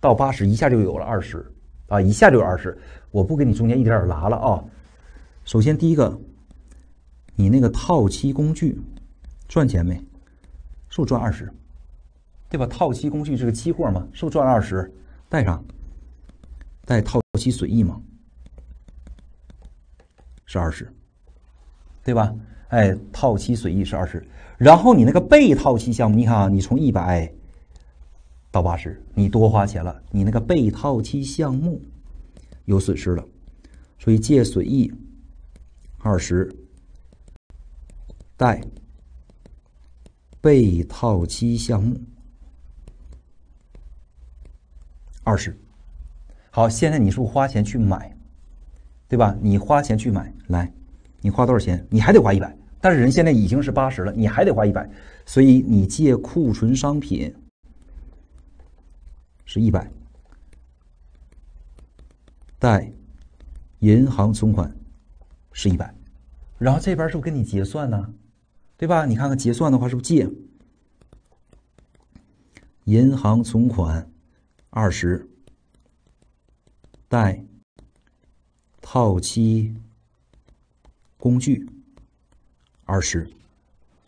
到八十，一下就有了二十啊，一下就有二十，我不给你中间一点点拉了啊。首先第一个。你那个套期工具赚钱没？是不是赚二十？对吧？套期工具是个期货嘛？是不是赚二十？带上，带套期损益嘛？是二十，对吧？哎，套期损益是二十。然后你那个被套期项目，你看啊，你从一百到八十，你多花钱了，你那个被套期项目有损失了，所以借损益二十。贷被套期项目二是好，现在你是不是花钱去买，对吧？你花钱去买，来，你花多少钱？你还得花一百，但是人现在已经是八十了，你还得花一百，所以你借库存商品是一百，贷银行存款是一百，然后这边是不是跟你结算呢？对吧？你看看结算的话，是不是借银行存款二十，贷套期工具二十？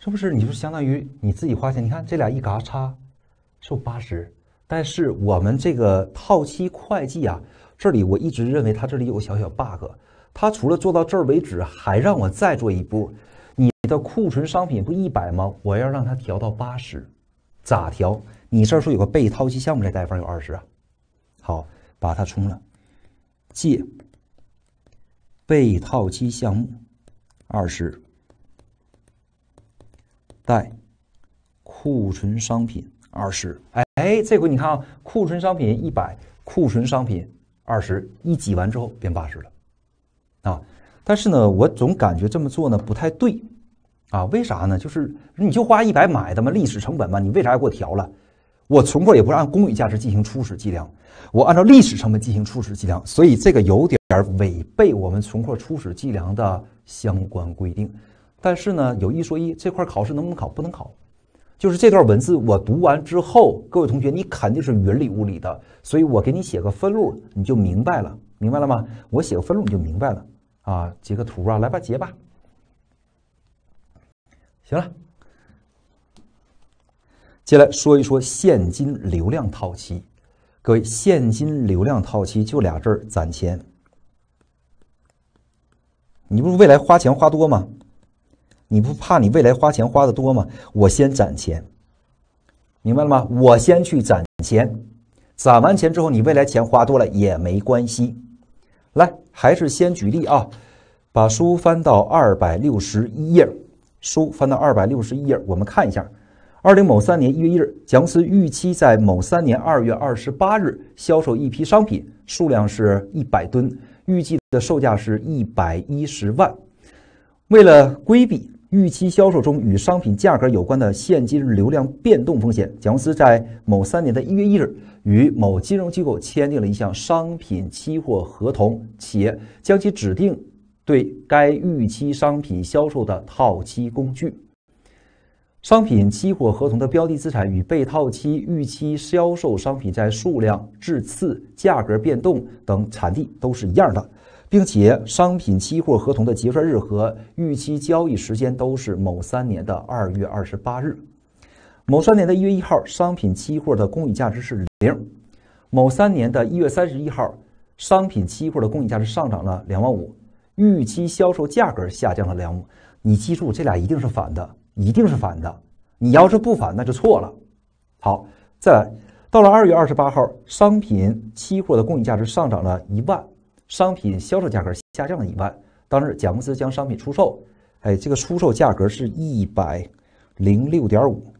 是不是？你就是相当于你自己花钱？你看这俩一嘎擦，是不八十？但是我们这个套期会计啊，这里我一直认为它这里有个小小 bug。它除了做到这儿为止，还让我再做一步。库存商品不一百吗？我要让它调到八十，咋调？你这儿说有个被套期项目，的贷方有二十啊？好，把它冲了，借被套期项目二十，贷库存商品二十。哎哎，这回你看啊，库存商品一百，库存商品二十，一挤完之后变八十了，啊！但是呢，我总感觉这么做呢不太对。啊，为啥呢？就是你就花一百买的嘛，历史成本嘛，你为啥要给我调了？我存货也不是按公允价值进行初始计量，我按照历史成本进行初始计量，所以这个有点儿违背我们存货初始计量的相关规定。但是呢，有一说一，这块考试能不能考？不能考。就是这段文字我读完之后，各位同学，你肯定是云里雾里的，所以我给你写个分录，你就明白了，明白了吗？我写个分录你就明白了。啊，截个图啊，来吧，截吧。行了，接下来说一说现金流量套期。各位，现金流量套期就俩字儿：攒钱。你不是未来花钱花多吗？你不怕你未来花钱花的多吗？我先攒钱，明白了吗？我先去攒钱，攒完钱之后，你未来钱花多了也没关系。来，还是先举例啊，把书翻到二百六十一页。书翻到二百六十一页，我们看一下。二零某三年一月一日，詹思预期在某三年二月二十八日销售一批商品，数量是一百吨，预计的售价是一百一十万。为了规避预期销售中与商品价格有关的现金流量变动风险，詹思在某三年的一月一日与某金融机构签订了一项商品期货合同，且将其指定。对该预期商品销售的套期工具，商品期货合同的标的资产与被套期预期销售商品在数量、质次、价格变动等产地都是一样的，并且商品期货合同的结算日和预期交易时间都是某三年的二月二十八日。某三年的一月一号，商品期货的公允价值是零。某三年的一月三十一号，商品期货的公允价值上涨了两万五。预期销售价格下降了两你记住，这俩一定是反的，一定是反的。你要是不反，那就错了。好，再来到了二月二十八号，商品期货的供应价值上涨了一万，商品销售价格下降了一万。当日，贾公司将商品出售，哎，这个出售价格是一百零六点五，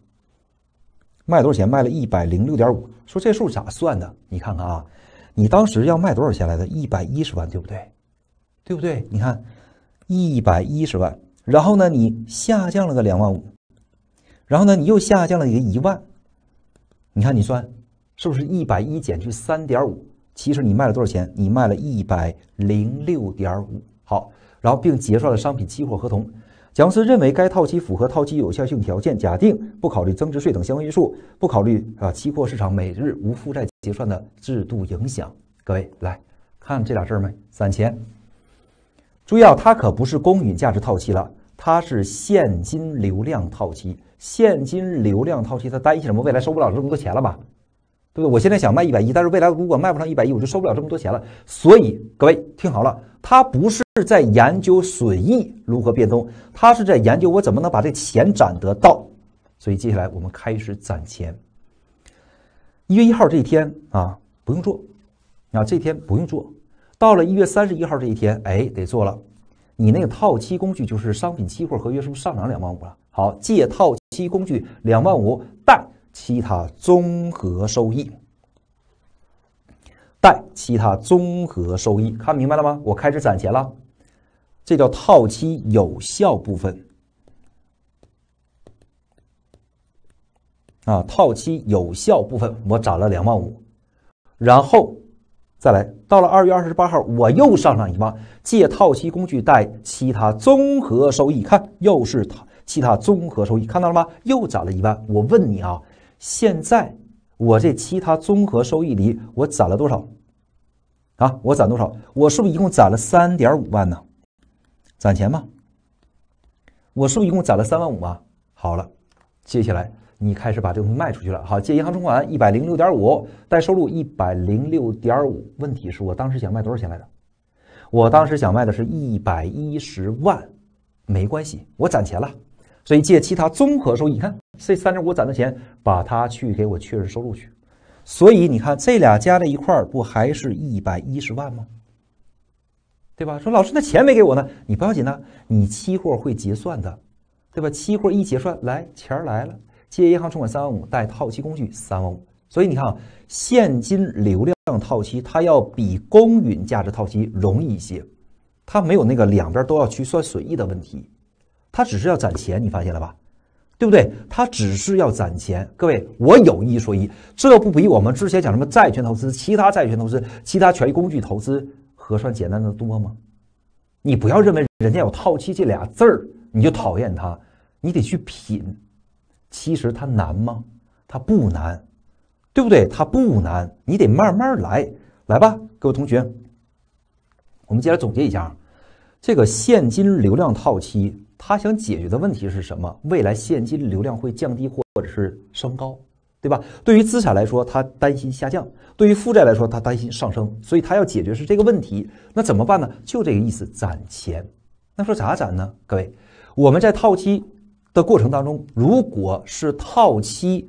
卖多少钱？卖了一百零六点五。说这数咋算的？你看看啊，你当时要卖多少钱来的？一百一十万，对不对？对不对？你看，一百一十万，然后呢，你下降了个两万五，然后呢，你又下降了一个一万。你看，你算是不是一百一减去三点五？其实你卖了多少钱？你卖了一百零六点五。好，然后并结算了商品期货合同。姜斯认为该套期符合套期有效性条件，假定不考虑增值税等相关因素，不考虑啊期货市场每日无负债结算的制度影响。各位来看这俩事儿没？散钱。注意啊，它可不是公允价值套期了，它是现金流量套期。现金流量套期，它担心什么？未来收不了这么多钱了吧？对不对？我现在想卖一百亿，但是未来如果卖不上一百亿，我就收不了这么多钱了。所以各位听好了，它不是在研究损益如何变动，它是在研究我怎么能把这钱攒得到。所以接下来我们开始攒钱。一月一号这一天啊，不用做，啊，这一天不用做。到了一月三十一号这一天，哎，得做了。你那个套期工具就是商品期货合约，是不是上涨两万五了？好，借套期工具两万五，贷其他综合收益，贷其他综合收益。看明白了吗？我开始攒钱了，这叫套期有效部分啊！套期有效部分，我攒了两万五，然后。再来到了二月二十八号，我又上涨一万，借套期工具贷其他综合收益，看又是套其他综合收益，看到了吗？又攒了一万。我问你啊，现在我这其他综合收益里我攒了多少？啊，我攒多少？我是不是一共攒了三点五万呢？攒钱吗？我是不是一共攒了三万五啊？好了，接下来。你开始把这个东西卖出去了，好，借银行存款一百零六点五，贷收入一百零六点五。问题是我当时想卖多少钱来的？我当时想卖的是一百一十万，没关系，我攒钱了，所以借其他综合收益，你看这三点五攒的钱，把它去给我确认收入去。所以你看，这俩加在一块儿，不还是一百一十万吗？对吧？说老师，那钱没给我呢，你不要紧呢，你期货会结算的，对吧？期货一结算，来钱儿来了。借银行存款三万五，贷套期工具三万五，所以你看啊，现金流量套期它要比公允价值套期容易一些，它没有那个两边都要去算损益的问题，它只是要攒钱，你发现了吧？对不对？它只是要攒钱。各位，我有一说一，这不比我们之前讲什么债权投资、其他债权投资、其他权益工具投资核算简单的多吗？你不要认为人家有套期这俩字儿你就讨厌它，你得去品。其实它难吗？它不难，对不对？它不难，你得慢慢来，来吧，各位同学。我们接着总结一下，这个现金流量套期，它想解决的问题是什么？未来现金流量会降低，或者是升高，对吧？对于资产来说，它担心下降；对于负债来说，它担心上升。所以它要解决是这个问题，那怎么办呢？就这个意思，攒钱。那说咋攒呢？各位，我们在套期。的过程当中，如果是套期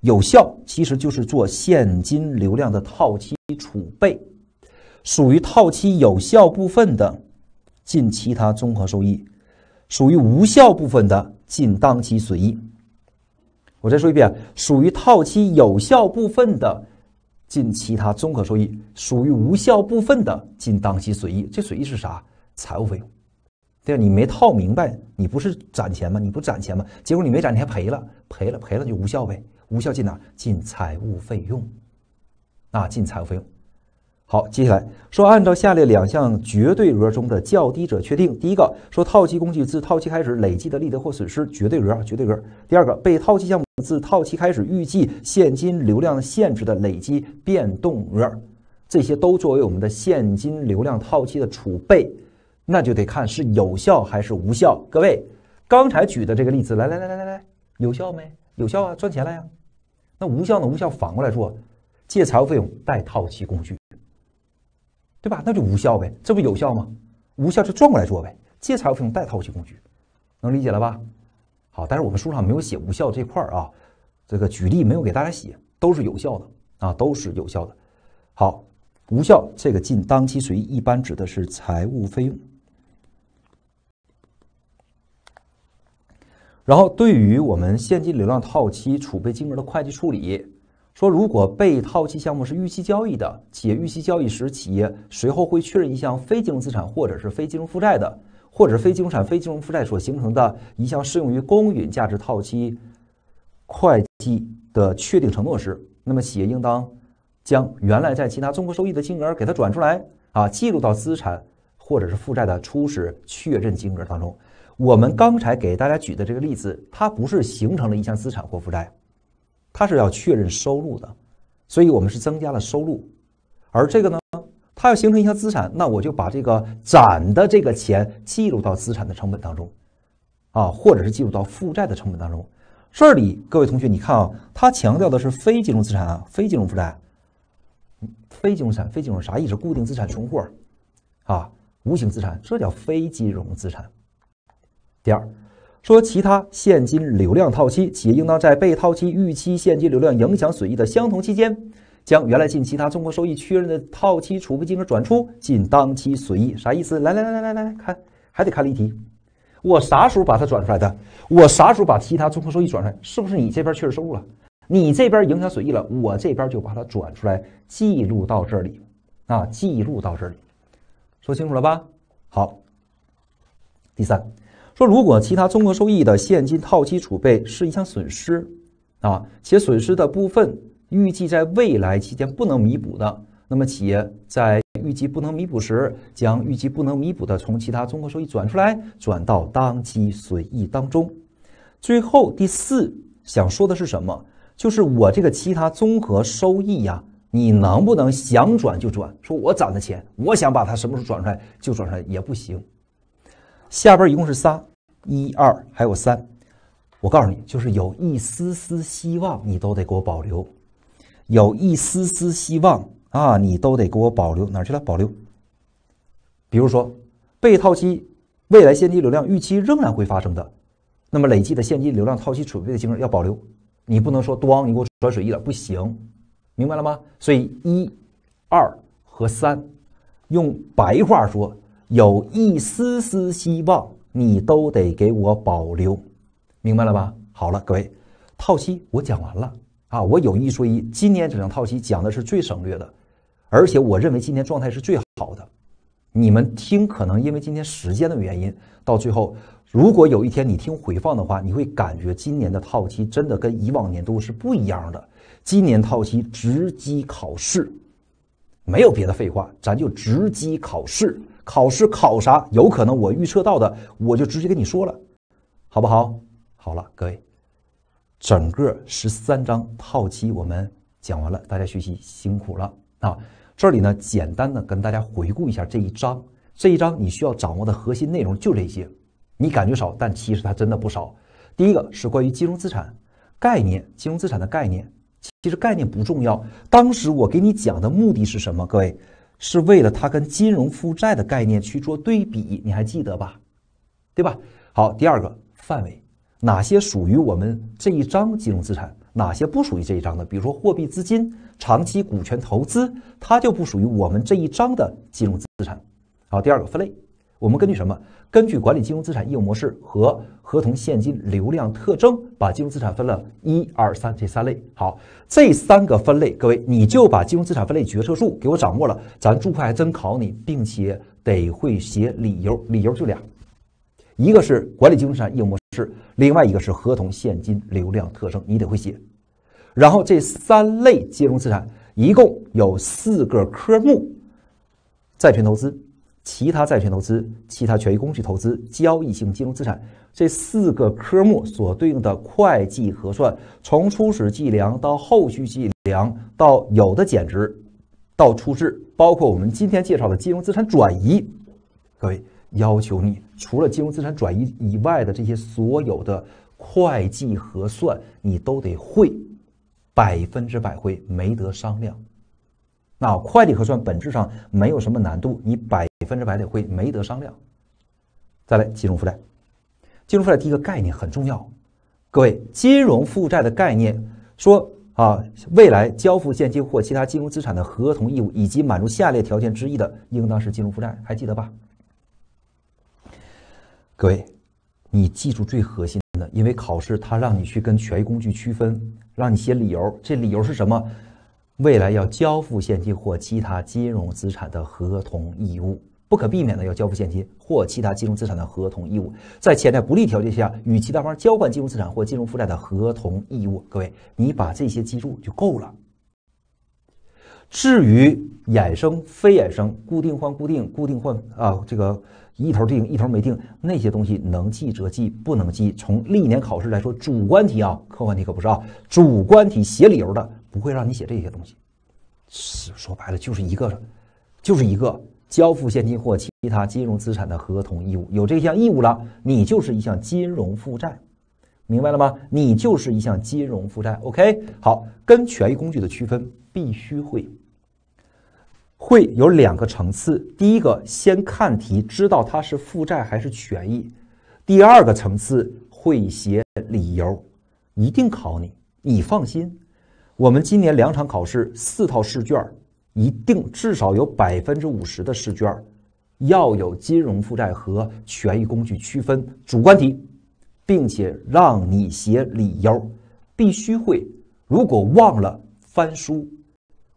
有效，其实就是做现金流量的套期储备，属于套期有效部分的进其他综合收益，属于无效部分的进当期损益。我再说一遍，属于套期有效部分的进其他综合收益，属于无效部分的进当期损益。这损益是啥？财务费用。对呀，你没套明白，你不是攒钱吗？你不攒钱吗？结果你没攒，你还赔了，赔了，赔了就无效呗，无效进哪？进财务费用，啊，进财务费用。好，接下来说，按照下列两项绝对额中的较低者确定：第一个，说套期工具自套期开始累计的利得或损失绝对额，绝对额；第二个，被套期项目自套期开始预计现金流量限制的累计变动额，这些都作为我们的现金流量套期的储备。那就得看是有效还是无效。各位，刚才举的这个例子，来来来来来来，有效没？有效啊，赚钱了呀。那无效呢？无效反过来做，借财务费用，贷套期工具，对吧？那就无效呗。这不有效吗？无效就转过来做呗，借财务费用，贷套期工具，能理解了吧？好，但是我们书上没有写无效这块儿啊，这个举例没有给大家写，都是有效的啊，都是有效的。好，无效这个进当期损益，一般指的是财务费用。然后，对于我们现金流量套期储备金额的会计处理，说如果被套期项目是预期交易的企业预期交易时，企业随后会确认一项非金融资产或者是非金融负债的，或者非金融产非金融负债所形成的一项适用于公允价值套期会计的确定承诺时，那么企业应当将原来在其他综合收益的金额给它转出来啊，记录到资产或者是负债的初始确认金额当中。我们刚才给大家举的这个例子，它不是形成了一项资产或负债，它是要确认收入的，所以我们是增加了收入。而这个呢，它要形成一项资产，那我就把这个攒的这个钱记录到资产的成本当中，啊，或者是记录到负债的成本当中。这里各位同学，你看啊，它强调的是非金融资产啊，非金融负债，非金融产，非金融啥意思？固定资产、存货，啊，无形资产，这叫非金融资产。第二，说其他现金流量套期企业应当在被套期预期现金流量影响损益的相同期间，将原来进其他综合收益确认的套期储备金额转出，进当期损益。啥意思？来来来来来来，看还得看例题。我啥时候把它转出来的？我啥时候把其他综合收益转出来？是不是你这边确认收入了？你这边影响损益了？我这边就把它转出来，记录到这里。啊，记录到这里，说清楚了吧？好。第三。说如果其他综合收益的现金套期储备是一项损失，啊，且损失的部分预计在未来期间不能弥补的，那么企业在预计不能弥补时，将预计不能弥补的从其他综合收益转出来，转到当期损益当中。最后第四想说的是什么？就是我这个其他综合收益呀，你能不能想转就转？说我攒的钱，我想把它什么时候转出来就转出来也不行。下边一共是仨，一二还有三，我告诉你，就是有一丝丝希望，你都得给我保留；有一丝丝希望啊，你都得给我保留。哪去了？保留。比如说，被套期未来现金流量预期仍然会发生的，那么累计的现金流量套期储备的金额要保留，你不能说咣，你给我转水一点不行，明白了吗？所以一、二和三，用白话说。有一丝丝希望，你都得给我保留，明白了吧？好了，各位，套期我讲完了啊！我有一说一，今年整场套期讲的是最省略的，而且我认为今年状态是最好的。你们听，可能因为今天时间的原因，到最后，如果有一天你听回放的话，你会感觉今年的套期真的跟以往年度是不一样的。今年套期直击考试，没有别的废话，咱就直击考试。考试考啥？有可能我预测到的，我就直接跟你说了，好不好？好了，各位，整个十三章套期我们讲完了，大家学习辛苦了啊！这里呢，简单的跟大家回顾一下这一章，这一章你需要掌握的核心内容就这些，你感觉少，但其实它真的不少。第一个是关于金融资产概念，金融资产的概念，其实概念不重要。当时我给你讲的目的是什么？各位？是为了它跟金融负债的概念去做对比，你还记得吧？对吧？好，第二个范围，哪些属于我们这一章金融资产，哪些不属于这一章的？比如说货币资金、长期股权投资，它就不属于我们这一章的金融资产。好，第二个分类。我们根据什么？根据管理金融资产业务模式和合同现金流量特征，把金融资产分了一二三这三类。好，这三个分类，各位你就把金融资产分类决策树给我掌握了，咱注会还真考你，并且得会写理由。理由就俩，一个是管理金融资产业务模式，另外一个是合同现金流量特征，你得会写。然后这三类金融资产一共有四个科目：债权投资。其他债权投资、其他权益工具投资、交易性金融资产这四个科目所对应的会计核算，从初始计量到后续计量，到有的减值，到初置，包括我们今天介绍的金融资产转移，各位要求，你除了金融资产转移以外的这些所有的会计核算，你都得会，百分之百会，没得商量。那会计核算本质上没有什么难度，你百分之百得会，没得商量。再来金融负债，金融负债第一个概念很重要，各位，金融负债的概念说啊，未来交付现金或其他金融资产的合同义务，以及满足下列条件之一的，应当是金融负债，还记得吧？各位，你记住最核心的，因为考试它让你去跟权益工具区分，让你写理由，这理由是什么？未来要交付现金或其他金融资产的合同义务，不可避免的要交付现金或其他金融资产的合同义务，在潜在不利条件下与其他方交换金融资产或金融负债的合同义务。各位，你把这些记住就够了。至于衍生、非衍生、固定换固定、固定换啊，这个一头定一头没定，那些东西能记则记，不能记。从历年考试来说，主观题啊，客观题可不是啊，主观题写理由的。不会让你写这些东西，是说白了就是一个，就是一个交付现金或其他金融资产的合同义务。有这项义务了，你就是一项金融负债，明白了吗？你就是一项金融负债。OK，好，跟权益工具的区分必须会，会有两个层次。第一个，先看题，知道它是负债还是权益；第二个层次，会写理由，一定考你，你放心。我们今年两场考试四套试卷儿，一定至少有百分之五十的试卷儿要有金融负债和权益工具区分主观题，并且让你写理由，必须会。如果忘了翻书，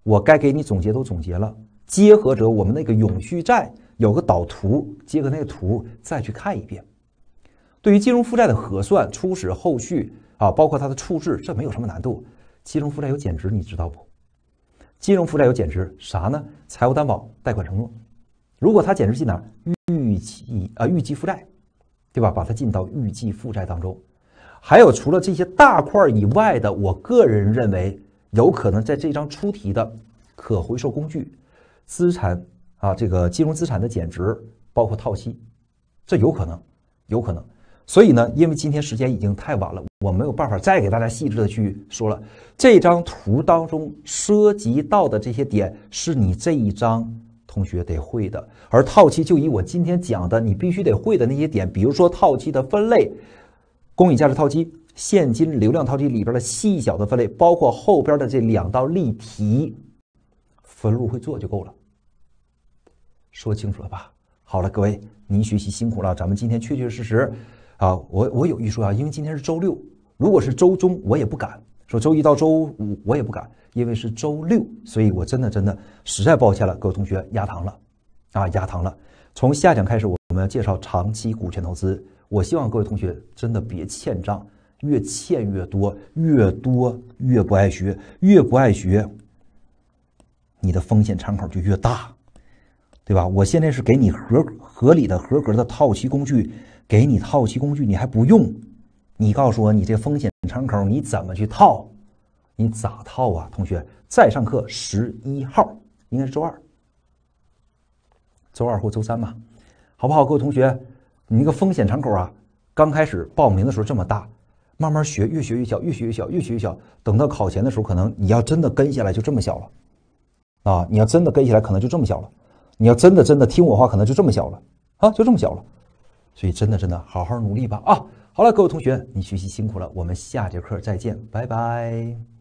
我该给你总结都总结了，结合着我们那个永续债有个导图，结合那个图再去看一遍。对于金融负债的核算、初始、后续啊，包括它的处置，这没有什么难度。金融负债有减值，你知道不？金融负债有减值，啥呢？财务担保、贷款承诺，如果它减值进哪儿？预计啊，预计负债，对吧？把它进到预计负债当中。还有，除了这些大块以外的，我个人认为有可能在这张出题的可回收工具资产啊，这个金融资产的减值，包括套期，这有可能，有可能。所以呢，因为今天时间已经太晚了，我没有办法再给大家细致的去说了。这张图当中涉及到的这些点，是你这一章同学得会的。而套期就以我今天讲的，你必须得会的那些点，比如说套期的分类，公允价值套期、现金流量套期里边的细小的分类，包括后边的这两道例题，分录会做就够了。说清楚了吧？好了，各位，您学习辛苦了，咱们今天确确实实。啊，我我有一说啊，因为今天是周六，如果是周中我也不敢说周一到周五我也不敢，因为是周六，所以我真的真的实在抱歉了，各位同学压堂了，啊压堂了。从下讲开始，我我们要介绍长期股权投资，我希望各位同学真的别欠账，越欠越多，越多越不爱学，越不爱学，你的风险敞口就越大，对吧？我现在是给你合合理的合格的套期工具。给你套期工具，你还不用？你告诉我，你这风险敞口你怎么去套？你咋套啊？同学，再上课十一号，应该是周二，周二或周三吧？好不好，各位同学？你那个风险敞口啊，刚开始报名的时候这么大，慢慢学，越学越小，越学越小，越学越小。等到考前的时候，可能你要真的跟下来，就这么小了啊！你要真的跟下来，可能就这么小了。你要真的真的听我话，可能就这么小了啊，就这么小了。所以，真的，真的，好好努力吧！啊，好了，各位同学，你学习辛苦了，我们下节课再见，拜拜。